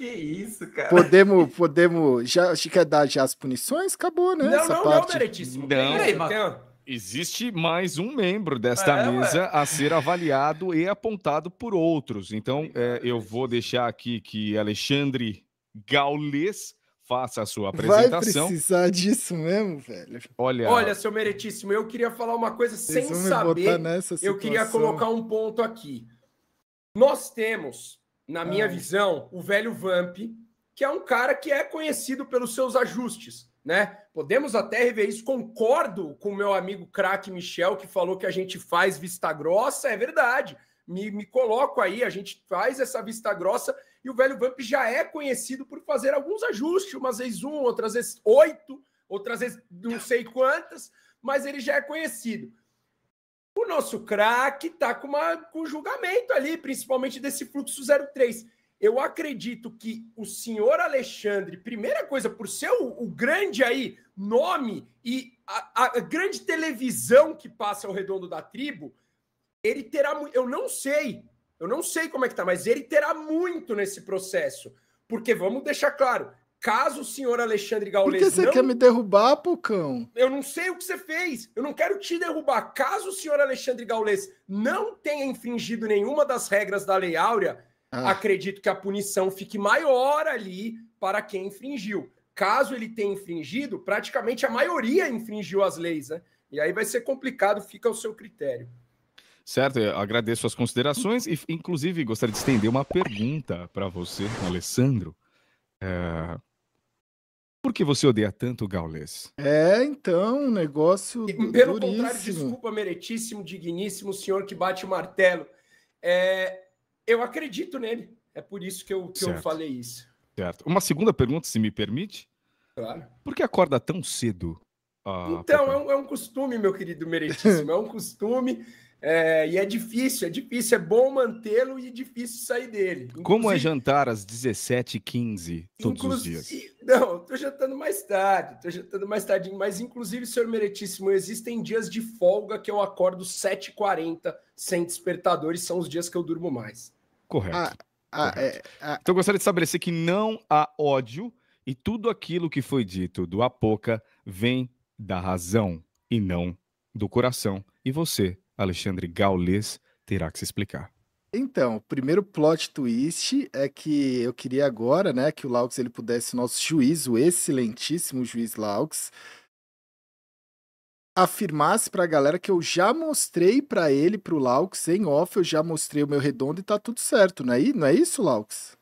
Que isso, cara. Podemos, podemos. Já, acho que quer é dar já as punições? Acabou, né? Não, essa não, parte. não, meritíssimo. Não. Aí, Existe mais um membro desta é, mesa ué. a ser avaliado e apontado por outros. Então, é, eu vou deixar aqui que Alexandre Gaules faça a sua apresentação. Vai precisar disso mesmo, velho. Olha, Olha seu meritíssimo, eu queria falar uma coisa sem saber. eu queria colocar um ponto aqui. Nós temos na ah. minha visão, o velho Vamp, que é um cara que é conhecido pelos seus ajustes, né? Podemos até rever isso. Concordo com o meu amigo craque Michel, que falou que a gente faz vista grossa, é verdade. Me, me coloco aí, a gente faz essa vista grossa e o velho Vamp já é conhecido por fazer alguns ajustes, umas vezes um, outras vezes oito, outras vezes não sei quantas, mas ele já é conhecido o nosso craque está com, uma, com julgamento ali, principalmente desse fluxo 03. Eu acredito que o senhor Alexandre, primeira coisa, por ser o, o grande aí nome e a, a, grande televisão que passa ao redondo da tribo, ele terá. Eu não sei, eu não sei como é que tá, mas ele terá muito nesse processo. Porque vamos deixar claro, Caso o senhor Alexandre Gaules. Por que você não... quer me derrubar, Pocão? Eu não sei o que você fez. Eu não quero te derrubar. Caso o senhor Alexandre Gaules não tenha infringido nenhuma das regras da Lei Áurea, ah. acredito que a punição fique maior ali para quem infringiu. Caso ele tenha infringido, praticamente a maioria infringiu as leis, né? E aí vai ser complicado, fica ao seu critério. Certo, eu agradeço as considerações e, inclusive, gostaria de estender uma pergunta para você, Alessandro. É por que você odeia tanto o Gaules? É, então, um negócio. E, pelo duríssimo. contrário, desculpa, meritíssimo, digníssimo senhor que bate o martelo. É, eu acredito nele. É por isso que, eu, que eu falei isso. Certo. Uma segunda pergunta, se me permite. Claro. Por que acorda tão cedo? Ah, então, é um, é um, costume, meu querido meritíssimo. é um costume. É, e é difícil, é difícil, é bom mantê-lo e é difícil sair dele. Inclusive, Como é jantar às 17h15 todos os dias? Não, estou jantando mais tarde, estou jantando mais tardinho, mas inclusive, senhor Meretíssimo, existem dias de folga que eu acordo 7h40 sem despertador e são os dias que eu durmo mais. Correto. Ah, ah, é, Ah, então eu gostaria de estabelecer que não há ódio e tudo aquilo que foi dito do Apoca vem da razão e não do coração. E você Alexandre Gaules terá que se explicar. Então, o primeiro plot twist é que eu queria agora, né, que o Laux ele pudesse, nosso juiz, o excelentíssimo juiz Laux, afirmasse a galera que eu já mostrei para ele, para o Laux, em off, eu já mostrei o meu redondo e tá tudo certo, não é, não é isso, Laux?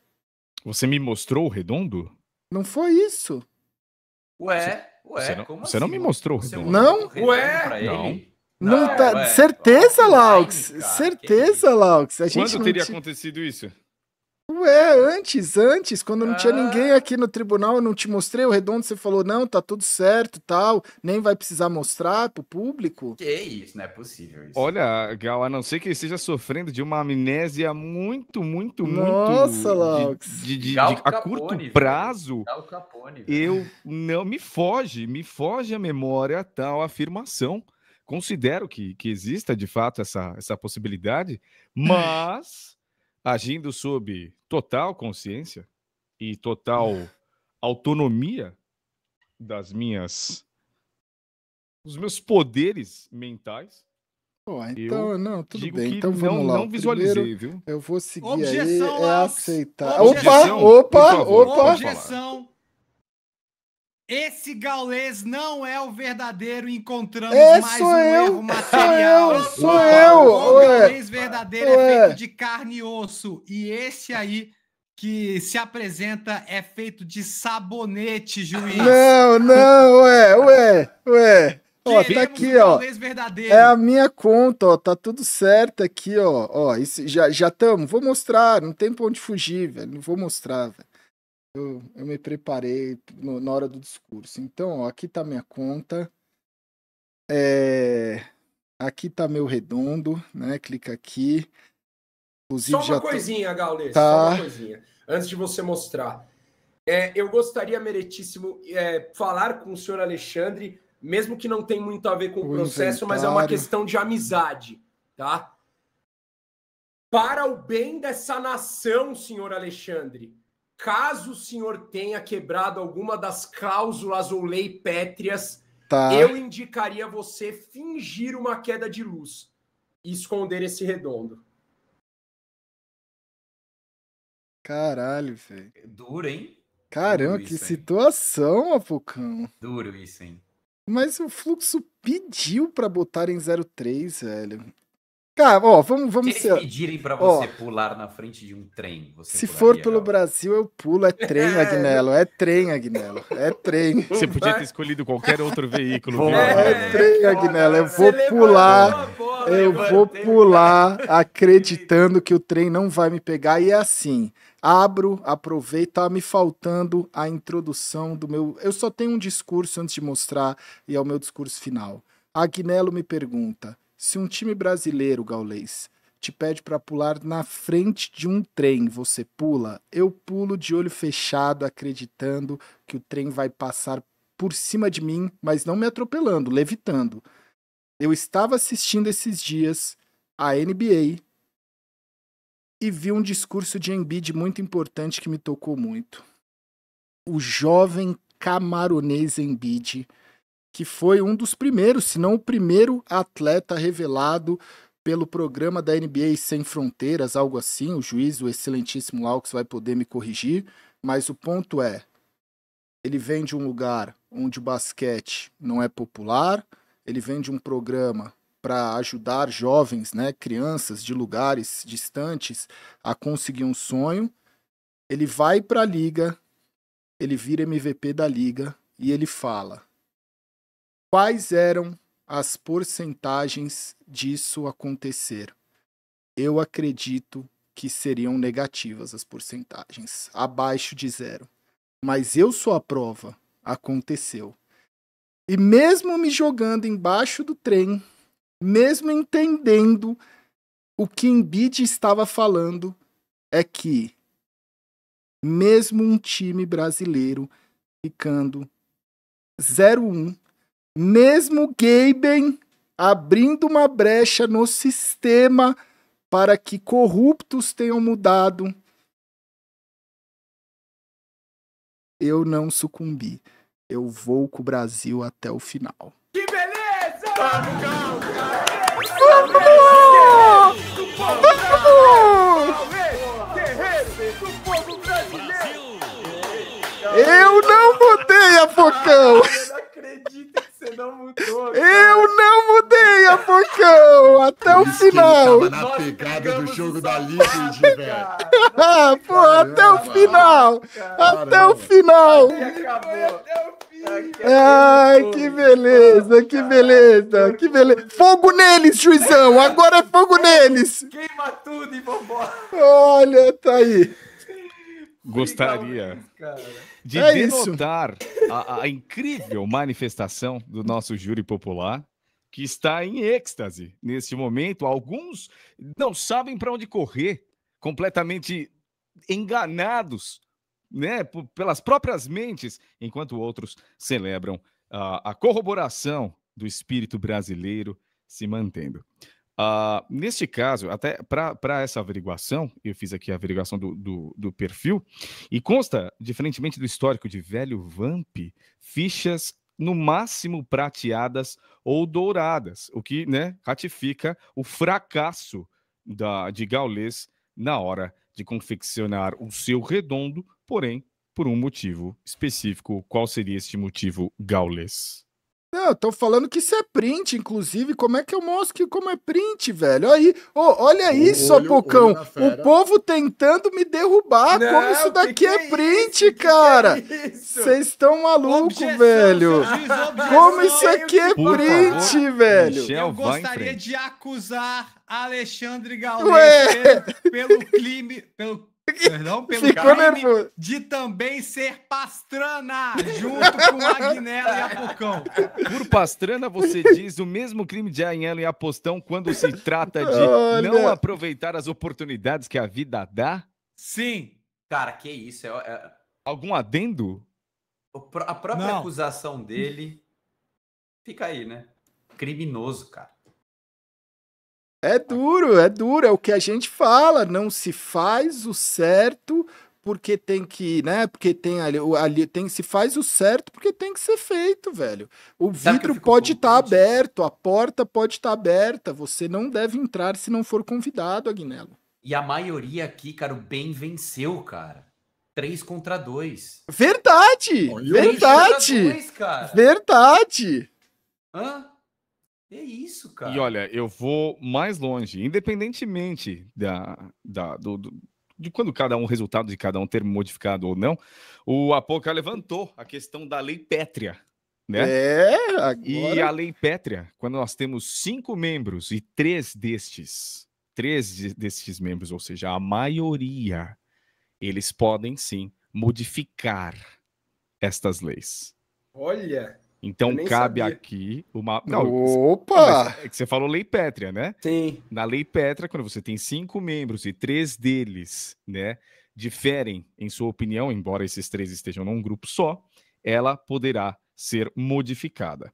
Você me mostrou o redondo? Não foi isso. Ué, ué, você não, como Você assim? não me assim? mostrou o é redondo. Não? Ué? Não. Não, não ah, tá... certeza, Laux. certeza, Laux. A gente Quando teria t... acontecido isso? Ué, antes, antes, quando não ah. tinha ninguém aqui no tribunal, eu não te mostrei o redondo, você falou, não, tá tudo certo tal, nem vai precisar mostrar pro público. Que isso, não é possível isso. Olha, Gal, a não ser que ele esteja sofrendo de uma amnésia muito, muito, Nossa, muito... Nossa, Laux. De, de, de, de a curto prazo, Capone, eu não... Me foge, me foge a memória tal afirmação considero que, que exista de fato essa, essa possibilidade, hum. mas agindo sob total consciência e total autonomia das minhas dos meus poderes mentais. Oh, então, eu não, tudo bem. Então vamos não, lá. Não visualizei, Primeiro, viu? Eu vou seguir Objeção, aí, é aceitar. Objeção, opa, opa, opa. Objeção. Esse gaulês não é o verdadeiro. Encontramos é, mais um eu, erro material. Sou eu, sou o eu. O gaulês verdadeiro é Ué. é feito de carne e osso. E esse aí que se apresenta é feito de sabonete, juiz. Não, não, ué, ué, ué. Ó, tá aqui, ó. É a minha conta, ó. Tá tudo certo aqui, ó. Ó, isso, já estamos. Já tamo. vou mostrar. Não tem pra onde fugir, velho. Vou mostrar, velho. Eu, eu me preparei no, na hora do discurso. Então, ó, aqui está minha conta. É, aqui está meu redondo, né? Clica aqui. Inclusive, só uma coisinha, tô... Gaules, tá. só uma coisinha. Antes de você mostrar. É, eu gostaria, meritíssimo, é, falar com o senhor Alexandre, mesmo que não tenha muito a ver com o, o processo, inventário. mas é uma questão de amizade, tá? Para o bem dessa nação, senhor Alexandre, caso o senhor tenha quebrado alguma das cláusulas ou lei pétreas, tá. eu indicaria você fingir uma queda de luz e esconder esse redondo. Caralho, velho. É duro, hein? Caramba, Duro que isso, situação, Apocão. Duro isso, hein? Mas o fluxo pediu para em 03, velho. Cara, ó, vamos, vamos se eles ser... pedirem para você ó, pular na frente de um trem, Se pularia, for pelo Brasil, eu pulo. É trem, é. Agnello. É trem, Agnello. É trem. Você podia ter escolhido qualquer outro veículo. é, é trem, Agnello. Eu vou pular. eu vou pular acreditando que o trem não vai me pegar. E é assim. Abro, aproveito, tá me faltando a introdução do meu. Eu só tenho um discurso antes de mostrar e é o meu discurso final. Agnello me pergunta: se um time brasileiro, Gaulês, te pede para pular na frente de um trem, você pula? Eu pulo de olho fechado, acreditando que o trem vai passar por cima de mim, mas não me atropelando, levitando. Eu estava assistindo esses dias a NBA e vi um discurso de Embiid muito importante que me tocou muito. O jovem camaronês Embiid que foi um dos primeiros, se não o primeiro atleta revelado pelo programa da NBA Sem Fronteiras, algo assim. O juiz, o excelentíssimo Laux, vai poder me corrigir. Mas o ponto é: ele vem de um lugar onde o basquete não é popular, ele vem de um programa para ajudar jovens, né, crianças de lugares distantes a conseguir um sonho. Ele vai para a liga, ele vira MVP da liga e ele fala: quais eram as porcentagens disso acontecer? Eu acredito que seriam negativas as porcentagens, abaixo de zero. Mas eu sou a prova, aconteceu. E mesmo me jogando embaixo do trem, mesmo entendendo o que Embiid estava falando, é que mesmo um time brasileiro ficando 0-1 mesmo Gaben abrindo uma brecha no sistema para que corruptos tenham mudado, eu não sucumbi. Eu vou com o Brasil até o final. Que beleza! Vamos, vamos, vamos! Vamos! Eu não mudei a focão! Eu não acredito você não mudou. Cara. Eu não mudei, Apocão! Até o final. Que ele tava na pegada do jogo da Liquid, velho. Ah, pô, até o final. Caramba. Até o final. Ai, que beleza, que beleza, que beleza. Fogo neles, juizão. Agora é fogo neles. Queima tudo e vambora. Olha, tá aí. Gostaria. cara de é denotar a, a, incrível manifestação do nosso júri popular, que está em êxtase neste momento. Alguns não sabem para onde correr, completamente enganados né, pelas próprias mentes, enquanto outros celebram a, a corroboração do espírito brasileiro se mantendo. Ah, neste caso, até para essa averiguação, eu fiz aqui a averiguação do, do, do, perfil, e consta, diferentemente do histórico de velho Vamp, fichas no máximo prateadas ou douradas, o que né, ratifica o fracasso da, de Gaules na hora de confeccionar o seu redondo, porém por um motivo específico. Qual seria este motivo, Gaules? Não, tô falando que isso é print, inclusive. Como é que eu mostro que como é print, velho? Aí, oh, olha isso, Apocão. o povo tentando me derrubar. Não, como isso daqui que é, é print, é isso? cara? Vocês estão malucos, velho. Objeção, como isso aqui é print, favor, velho? Michel, eu gostaria de acusar Alexandre Galvão pelo, pelo crime, pelo Perdão pelo Ficou nervoso. de também ser pastrana, junto com Agnello e Apocão. Por pastrana, você diz o mesmo crime de Agnello e Apostão quando se trata de Olha. não aproveitar as oportunidades que a vida dá? Sim. Cara, que isso. É, é... Algum adendo? A própria não. acusação dele fica aí, né? Criminoso, cara. É duro, é duro, é o que a gente fala, não se faz o certo porque tem que, né? Porque tem ali, ali tem se faz o certo porque tem que ser feito, velho. O Sabe vidro pode estar tá aberto, a porta pode estar tá aberta, você não deve entrar se não for convidado, Agnello. E a maioria aqui, cara, o bem venceu, cara. Três contra dois. Verdade! Olha verdade! verdade! Hã? É isso, cara. E olha, eu vou mais longe, independentemente da, da, do, do de quando cada um, o resultado de cada um ter modificado ou não, o Apoca levantou a questão da lei pétrea. Né? É, agora... E a lei pétrea, quando nós temos cinco membros e três destes, três destes membros, ou seja, a maioria, eles podem sim modificar estas leis. Olha, então cabe sabia. aqui uma. Não, Opa! É que você falou Lei Pétrea, né? Sim. Na Lei Pétrea, quando você tem cinco membros e três deles, né, diferem em sua opinião, embora esses três estejam num grupo só, ela poderá ser modificada.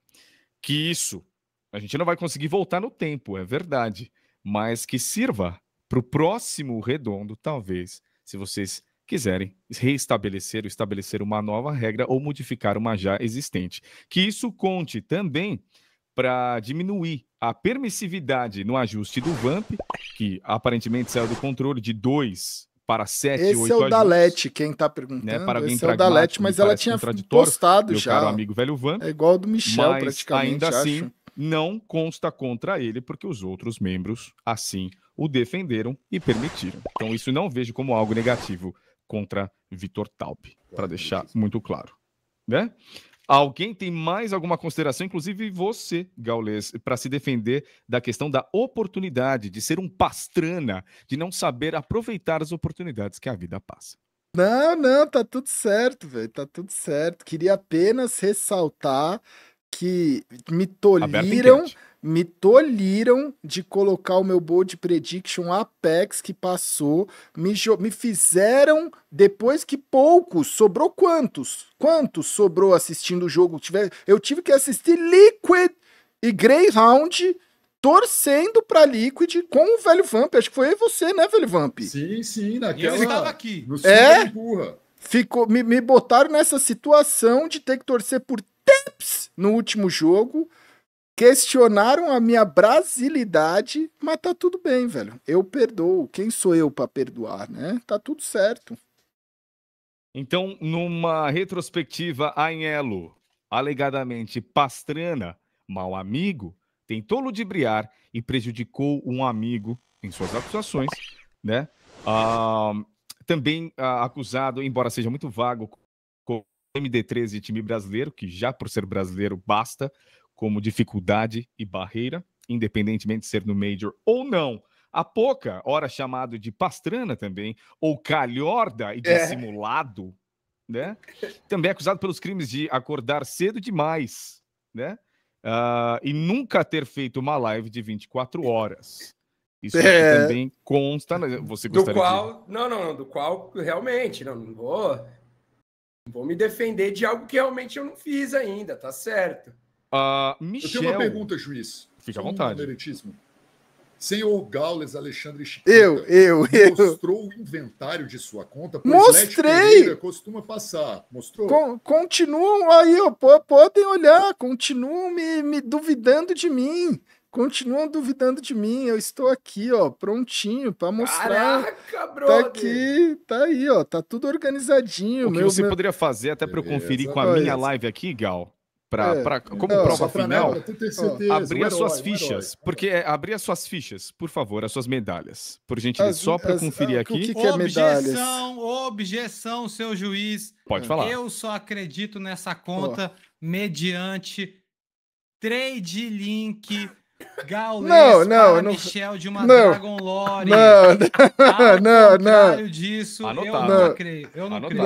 Que isso, a gente não vai conseguir voltar no tempo, é verdade, mas que sirva para o próximo redondo, talvez, se vocês quiserem reestabelecer ou estabelecer uma nova regra ou modificar uma já existente. Que isso conte também para diminuir a permissividade no ajuste do VAMP, que aparentemente saiu do controle de 2 para 7, Esse 8 Esse é o Dalete, quem está perguntando. Né, para Esse é o Dalete, mas ela tinha postado meu já. Caro amigo velho Vamp. é igual ao do Michel, mas praticamente, ainda assim acho. assim, não consta contra ele, porque os outros membros assim o defenderam e permitiram. Então isso não vejo como algo negativo contra Vitor Taub, para deixar muito claro. Né? Alguém tem mais alguma consideração, inclusive você, Gaules, para se defender da questão da oportunidade, de ser um pastrana, de não saber aproveitar as oportunidades que a vida passa. Não, não, tá tudo certo, velho, tá tudo certo. Queria apenas ressaltar que me tolhiram me tolhiram de colocar o meu bold prediction Apex que passou, me, me fizeram depois que poucos, sobrou quantos? Quantos sobrou assistindo o jogo? Tiver, eu tive que assistir Liquid e Greyhound torcendo para Liquid com o velho Vamp. Acho que foi você, né, velho Vamp? Sim, sim, naquela. Ele estava aqui. No é, Ficou, me, me botaram nessa situação de ter que torcer por Tips no último jogo questionaram a minha brasilidade, mas tá tudo bem, velho. Eu perdoo. Quem sou eu para perdoar, né? Tá tudo certo. Então, numa retrospectiva, Anhelo, alegadamente pastrana, mau amigo, tentou ludibriar e prejudicou um amigo em suas acusações, né? Ah, também ah, acusado, embora seja muito vago, com MD13 time brasileiro, que já por ser brasileiro basta, como dificuldade e barreira, independentemente de ser no Major ou não. A Poca, ora chamado de pastrana também, ou calhorda e é. dissimulado, é. né? Também é acusado pelos crimes de acordar cedo demais, né? Uh, e nunca ter feito uma live de 24 horas. Isso é. também consta. Né, você do qual, de... não, não, não, do qual realmente, não, não vou, vou me defender de algo que realmente eu não fiz ainda, tá certo? Uh, ah, Michel... Eu tenho uma pergunta, juiz. Fique à vontade. Um Senhor Gaules Alexandre Chiquita. Eu, eu, eu. Mostrou o inventário de sua conta? Mostrei! costuma passar. Mostrou? Con continuam aí, ó, podem olhar, continuam me, me duvidando de mim. Continuam duvidando de mim. Eu estou aqui, ó, prontinho para mostrar. Caraca, tá brother. Tá aqui, tá aí, ó, tá tudo organizadinho. O que meu, você meu... poderia fazer até para eu conferir Beleza, com a minha live aqui, Gal? pra, é, pra é, como não, prova final, abrir as suas herói, fichas. Herói, porque é, abrir as suas fichas, por favor, as suas medalhas. Por gentileza, as, só para conferir as, aqui. O que, que é medalhas? Objeção, objeção, seu juiz. Pode falar. Eu só acredito nessa conta oh. mediante trade link Gaules não, não, não, Michel de uma não, Dragon Lore. Não, não, não, não. disso, Anotado. eu não, creio. Eu não, creio.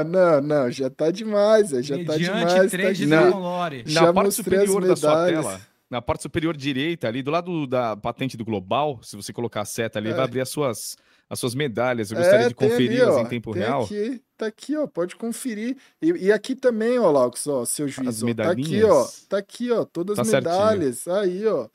Não, não, não, já tá demais, já tá Mediante tá demais. 3 Dragon Lore. Na já parte superior da sua tela, na parte superior direita ali, do lado da patente do global, se você colocar a seta ali, é. vai abrir as suas as suas medalhas. Eu é, gostaria é, de conferi-las em tempo real. Aqui, tá aqui, ó. Pode conferir. E, e aqui também, ó, Laux, ó, seu juiz. As ó, medalhinhas. Tá aqui, ó. Tá aqui, ó. Todas tá as tá medalhas. Certinho. Aí, ó.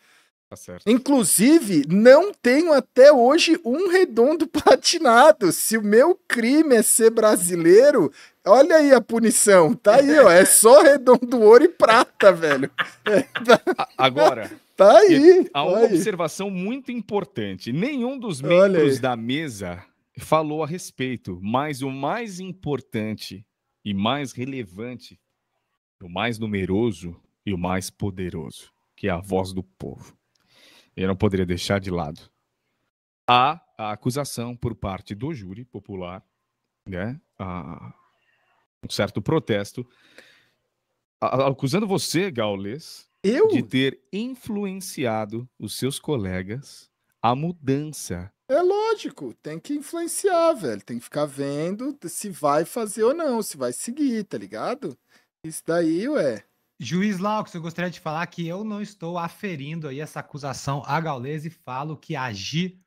Tá certo. Inclusive, não tenho até hoje um redondo platinado. Se o meu crime é ser brasileiro, olha aí a punição. Tá aí, ó. É só redondo ouro e prata, velho. É, tá... Agora, Tá aí. E há tá uma observação muito importante. Nenhum dos membros da mesa falou a respeito, mas o mais importante e mais relevante, o mais numeroso e o mais poderoso, que é a voz do povo. Eu não poderia deixar de lado. Há a acusação por parte do júri popular, né? um certo protesto, acusando você, Gaules, eu? De ter influenciado os seus colegas a mudança. É lógico, tem que influenciar, velho. Tem que ficar vendo se vai fazer ou não, se vai seguir, tá ligado? Isso daí, ué. Juiz Laux, eu gostaria de falar que eu não estou aferindo aí essa acusação a Gaules e falo que agir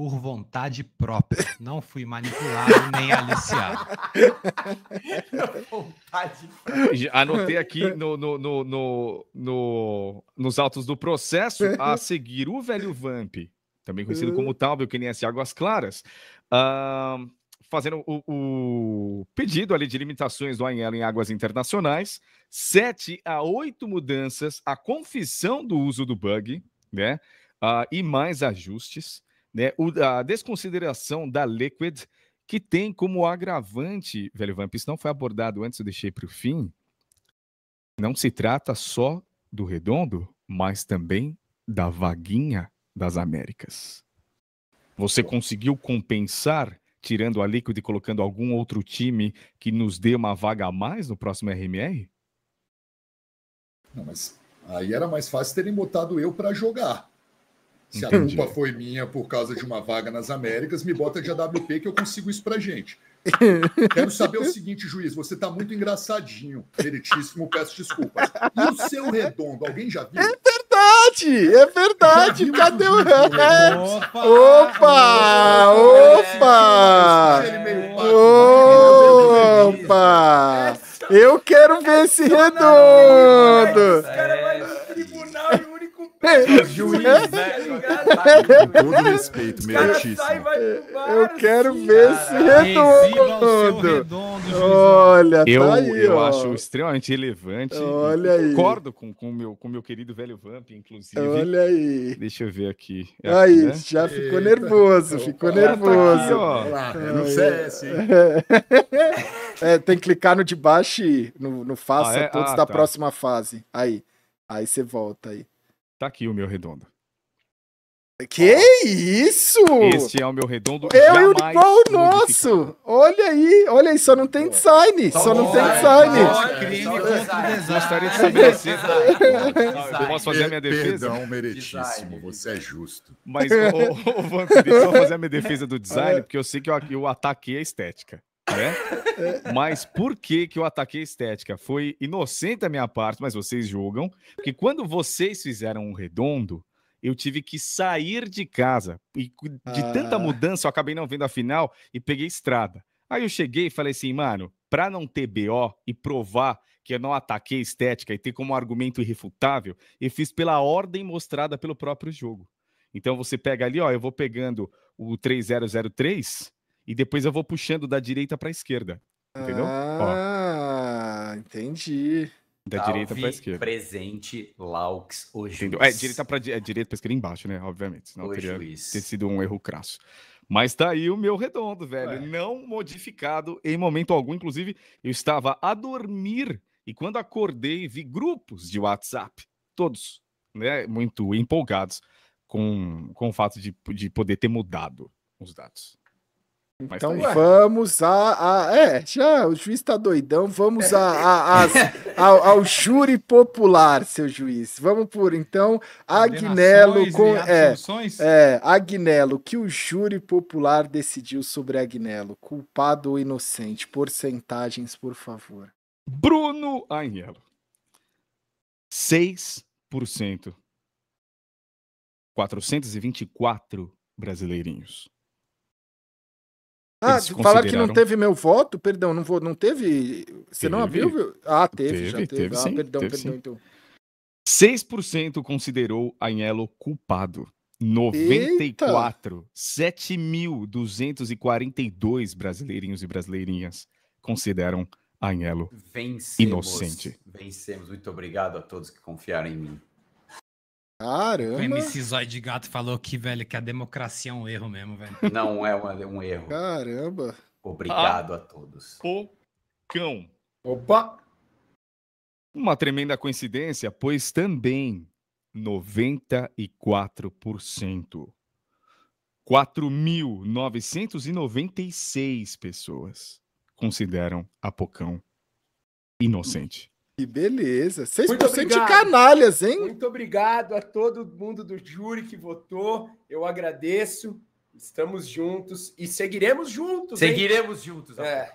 por vontade própria. Não fui manipulado nem aliciado. vontade própria. Anotei aqui no, no, no, no, no nos autos do processo a seguir o velho Vamp, também conhecido como Taubio, que nem é Águas Claras. Uh, fazendo o, o, pedido ali de limitações do Anhelo em águas internacionais, sete a oito mudanças, a confissão do uso do bug, né? Uh, e mais ajustes né, a desconsideração da Liquid, que tem como agravante, velho Vamp, isso não foi abordado antes, eu deixei para o fim, não se trata só do redondo, mas também da vaguinha das Américas. Você conseguiu compensar tirando a Liquid e colocando algum outro time que nos dê uma vaga a mais no próximo RMR? Não, mas aí era mais fácil terem botado eu para jogar. Se Entendi. a culpa foi minha por causa de uma vaga nas Américas, me bota de AWP que eu consigo isso pra gente. Quero saber o seguinte, juiz, você tá muito engraçadinho, meritíssimo, peço desculpas. E o seu redondo, alguém já viu? É verdade, é verdade, cadê o redondo? Opa, opa, opa! Opa! Eu quero ver esse redondo! Esse cara vai é. juiz, né? Com todo respeito, meritíssimo. Eu quero assim, ver esse redondo. Olha, tá eu, tá aí, eu ó. acho extremamente relevante. Olha aí. Concordo com o com meu, com meu querido velho Vamp, inclusive. Olha aí. Deixa eu ver aqui. É aí, aqui, né? já ficou Eita. nervoso, Opa, ficou nervoso. Tá ó. Lá, é no assim. CS. É, tem que clicar no de baixo e no, no faça ah, é? todos ah, da tá. próxima fase. Aí. Aí você volta aí. Tá aqui o meu redondo. Que oh. isso! Este é o meu redondo. Eu é e o qual o nosso! Olha aí, olha aí, só não tem design. Só, não tem design. Só crime contra design. Gostaria de saber se. Eu posso fazer a minha defesa? Perdão, meritíssimo, você é justo. Mas, ô, oh, oh, Vampiro, só fazer a minha defesa do design, é. porque eu sei que eu, eu ataquei a estética né? Mas por que, que eu ataquei estética? Foi inocente a minha parte, mas vocês julgam. Porque quando vocês fizeram um redondo, eu tive que sair de casa. E de ah. tanta mudança, eu acabei não vendo a final e peguei estrada. Aí eu cheguei e falei assim, mano, para não ter BO e provar que eu não ataquei estética e ter como argumento irrefutável, eu fiz pela ordem mostrada pelo próprio jogo. Então você pega ali, ó, eu vou pegando o 3003 e depois eu vou puxando da direita para a esquerda. Entendeu? Ah, Ó. entendi. Da tá direita para esquerda. Presente Laux, hoje. É, direita para é, direita pra esquerda embaixo, né? Obviamente. Senão teria ter sido um erro crasso. Mas tá aí o meu redondo, velho. É. Não modificado em momento algum. Inclusive, eu estava a dormir e quando acordei, vi grupos de WhatsApp, todos né, muito empolgados com, com o fato de, de poder ter mudado os dados. Então tá vamos a, a, É, já o juiz tá doidão. Vamos a, a, a ao, ao, júri popular, seu juiz. Vamos por então, Agnello com. É, é, Agnello, que o júri popular decidiu sobre Agnello? Culpado ou inocente? Porcentagens, por favor. Bruno Agnello. 6%. 424 brasileirinhos. Ah, falaram que não teve meu voto? Perdão, não, vou, não teve. Você teve. não abriu? Ah, teve, teve já teve. teve ah, sim, perdão, teve perdão, então. 6% considerou Anhelo culpado. 94, 7.242 brasileirinhos e brasileirinhas consideram Anhelo vencemos, inocente. Vencemos. Muito obrigado a todos que confiaram em mim. Caramba. O MC Zói de Gato falou que, velho, que a democracia é um erro mesmo, velho. Não é um erro. Caramba. Obrigado ah, a todos. cão! Opa! Uma tremenda coincidência, pois também 94%. 4.996 pessoas consideram a Pocão inocente. Que beleza. 6% de canalhas, hein? Muito obrigado a todo mundo do júri que votou. Eu agradeço. Estamos juntos e seguiremos juntos. Seguiremos hein? juntos. É.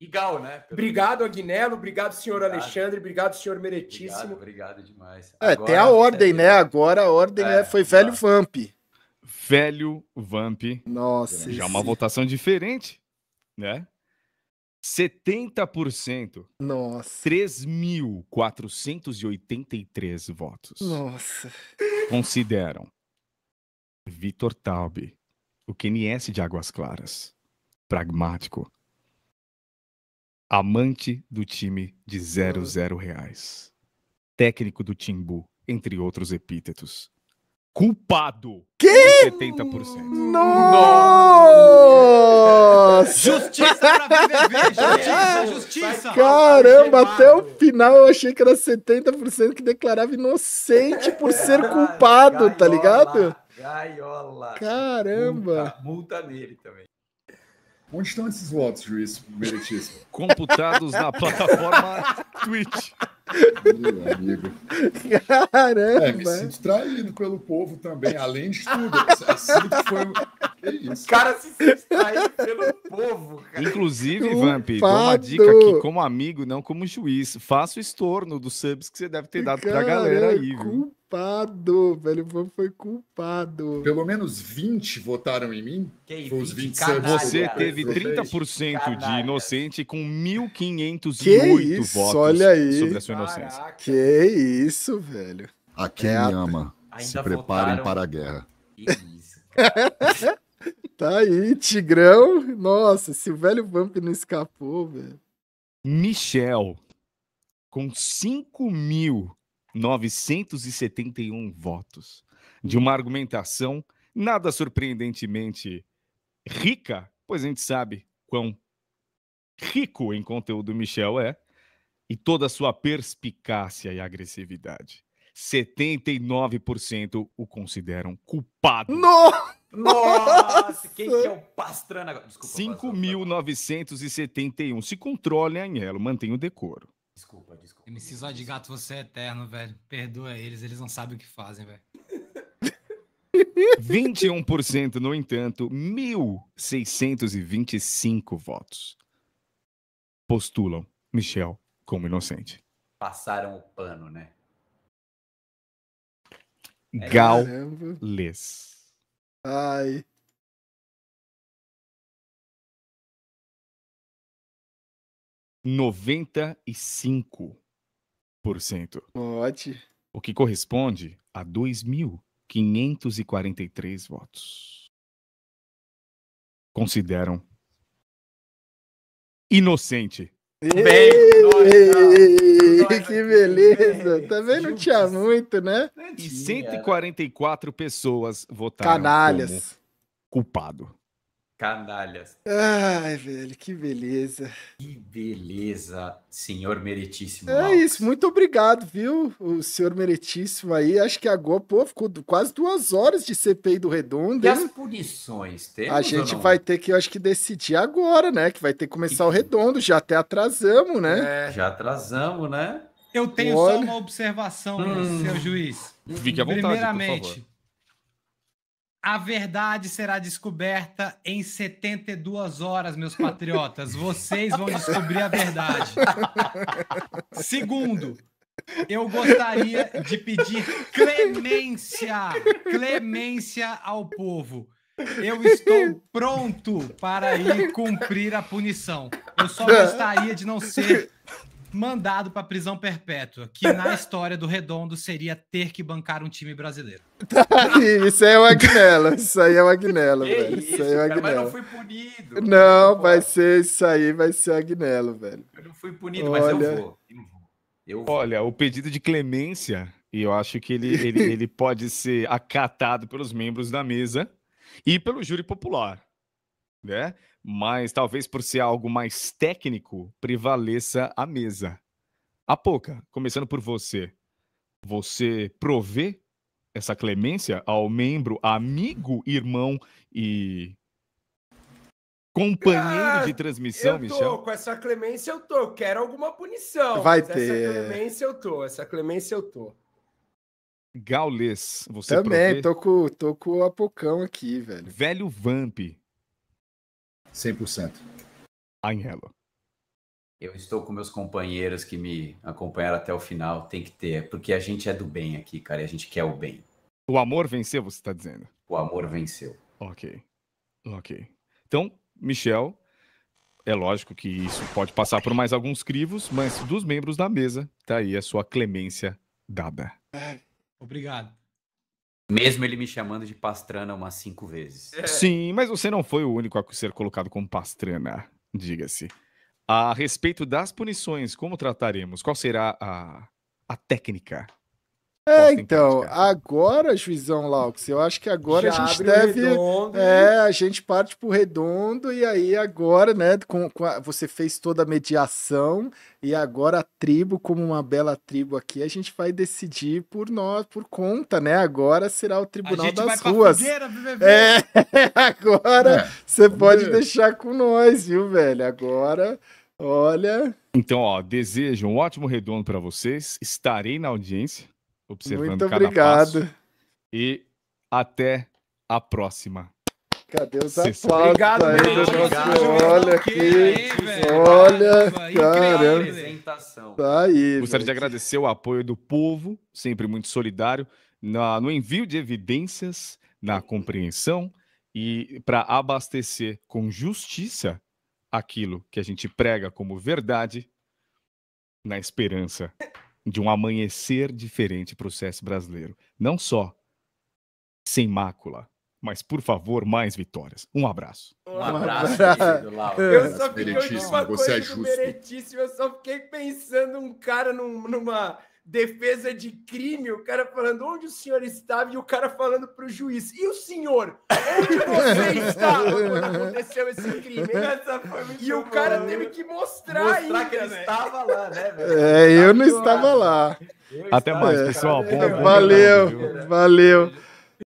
Legal, né? Pelo obrigado, Aguinelo. Obrigado, senhor obrigado. Alexandre. Obrigado, senhor Meretíssimo. Obrigado, obrigado demais. É, Agora, tem a ordem, é... né? Agora a ordem é, é foi velho Vamp. Velho Vamp. Nossa. Já é uma votação diferente, né? 70%. Nossa. 3.483 votos. Nossa. Consideram Vitor Taube, o QNS de Águas Claras, pragmático, amante do time de 00 reais, técnico do Timbu, entre outros epítetos. Culpado! Que? 70%. Nossa. Não! Nossa! Justiça pra viver, BBB, justiça, justiça! Caramba, até o final eu achei que era 70% que declarava inocente por ser ah, culpado, tá ligado? Gaiola! Caramba! Multa, multa nele também. Onde estão esses votos, juiz meritíssimo? Computados na plataforma Twitch. Meu amigo. Caramba! É, me sinto traído pelo povo também, além de tudo. É, é sinto que foi o cara se sai pelo povo, cara. Inclusive, Vamp, dá uma dica aqui como amigo, não como juiz. Faça o estorno dos subs que você deve ter dado cara, pra galera é aí, viu? Culpado, velho. O Vamp foi culpado. Pelo menos 20 votaram em mim. Que foi os 20 canalha, Você teve 30% canalha. de inocente com 1.508 votos olha aí. sobre a sua inocência. Caraca. Que isso, velho. A quem é, ama, a... se preparem votaram... para a guerra. Que isso, cara. Tá aí, Tigrão. Nossa, se o velho Vamp não escapou, velho. Michel, com 5.971 votos, de uma argumentação nada surpreendentemente rica, pois a gente sabe quão rico em conteúdo Michel é, e toda a sua perspicácia e agressividade. 79% o consideram culpado. Nossa! Nossa, quem que é o Pastrana agora? Desculpa. 5.971. Se controle, Anhelo, mantenha o decoro. Desculpa, desculpa. MC Zó de Gato, você é eterno, velho. Perdoa eles, eles não sabem o que fazem, velho. 21%, no entanto, 1.625 votos postulam Michel como inocente. Passaram o pano, né? Les. Ai. Noventa e cinco por cento. Ótimo. O que corresponde a dois mil quinhentos e quarenta e três votos. Consideram inocente Bem, nós, Nós, que beleza! Bem. Também não tinha muito, né? E 144 pessoas votaram. Canalhas. culpado. Canalhas. Ai, velho, que beleza. Que beleza, senhor meritíssimo. É isso, muito obrigado, viu, o senhor meritíssimo aí. Acho que agora, pô, ficou quase duas horas de CPI do Redondo. E hein? as punições, temos A gente vai ter que, eu acho que, decidir agora, né? Que vai ter que começar o Redondo, já até atrasamos, né? É, já atrasamos, né? Eu tenho Olha. só uma observação, hum. seu juiz. Fique à vontade, Primeiramente, a verdade será descoberta em 72 horas, meus patriotas. Vocês vão descobrir a verdade. Segundo, eu gostaria de pedir clemência, clemência ao povo. Eu estou pronto para ir cumprir a punição. Eu só gostaria de não ser mandado para prisão perpétua, que na história do Redondo seria ter que bancar um time brasileiro. Tá é aí, isso aí é uma Agnello, isso aí é agnello guinela, velho. Isso, isso, aí é uma cara, Mas não fui punido. Não, cara. vai ser isso aí, vai ser a Agnello, velho. Eu não fui punido, Olha... mas eu vou. Eu vou. Eu vou. Olha, o pedido de clemência, e eu acho que ele, ele, ele pode ser acatado pelos membros da mesa e pelo júri popular, né? mas talvez por ser algo mais técnico, prevaleça a mesa. A pouca, começando por você. Você provê essa clemência ao membro, amigo, irmão e companheiro ah, de transmissão, eu tô, Michel? Com essa clemência eu tô, eu quero alguma punição. Vai ter. Essa clemência eu tô, essa clemência eu tô. Gaules, você Também, provê? tô com, tô com o Apocão aqui, velho. Velho Vamp, 100%. Angelo. Eu estou com meus companheiros que me acompanharam até o final, tem que ter, porque a gente é do bem aqui, cara, e a gente quer o bem. O amor venceu, você está dizendo? O amor venceu. Ok, ok. Então, Michel, é lógico que isso pode passar por mais alguns crivos, mas dos membros da mesa, tá aí a sua clemência dada. É, obrigado. Mesmo ele me chamando de Pastrana umas cinco vezes. É. Sim, mas você não foi o único a ser colocado como Pastrana, diga-se. A respeito das punições, como trataremos? Qual será a, a técnica? É, então, agora, juizão Laux, eu acho que agora Já a gente deve. Redondo, é, a gente parte pro redondo, e aí agora, né, com, com a, você fez toda a mediação, e agora a tribo, como uma bela tribo aqui, a gente vai decidir por nós, por conta, né? Agora será o Tribunal das Ruas. Fogueira, é, agora é, você é. pode deixar com nós, viu, velho? Agora. Olha. Então, ó, desejo um ótimo redondo para vocês. Estarei na audiência observando Muito cada obrigado. passo. E até a próxima. Cadê os aplausos obrigado, aí do Obrigado. Olha aqui, aí, olha, cara. Tá aí, Gostaria gente. de agradecer o apoio do povo, sempre muito solidário, na, no envio de evidências, na compreensão e para abastecer com justiça aquilo que a gente prega como verdade na esperança de um amanhecer diferente para o CS brasileiro. Não só sem mácula, mas por favor, mais vitórias. Um abraço. Um abraço, querido Laura. Eu é, só fiquei uma coisa é justo. eu só fiquei pensando um cara num, numa defesa de crime, o cara falando onde o senhor estava e o cara falando para o juiz. E o senhor? Onde você estava quando aconteceu esse crime? e o cara teve que mostrar, mostrar ainda, que ele né? estava lá, né, velho? É, eu não estava lá. Até mais, pessoal. valeu, valeu.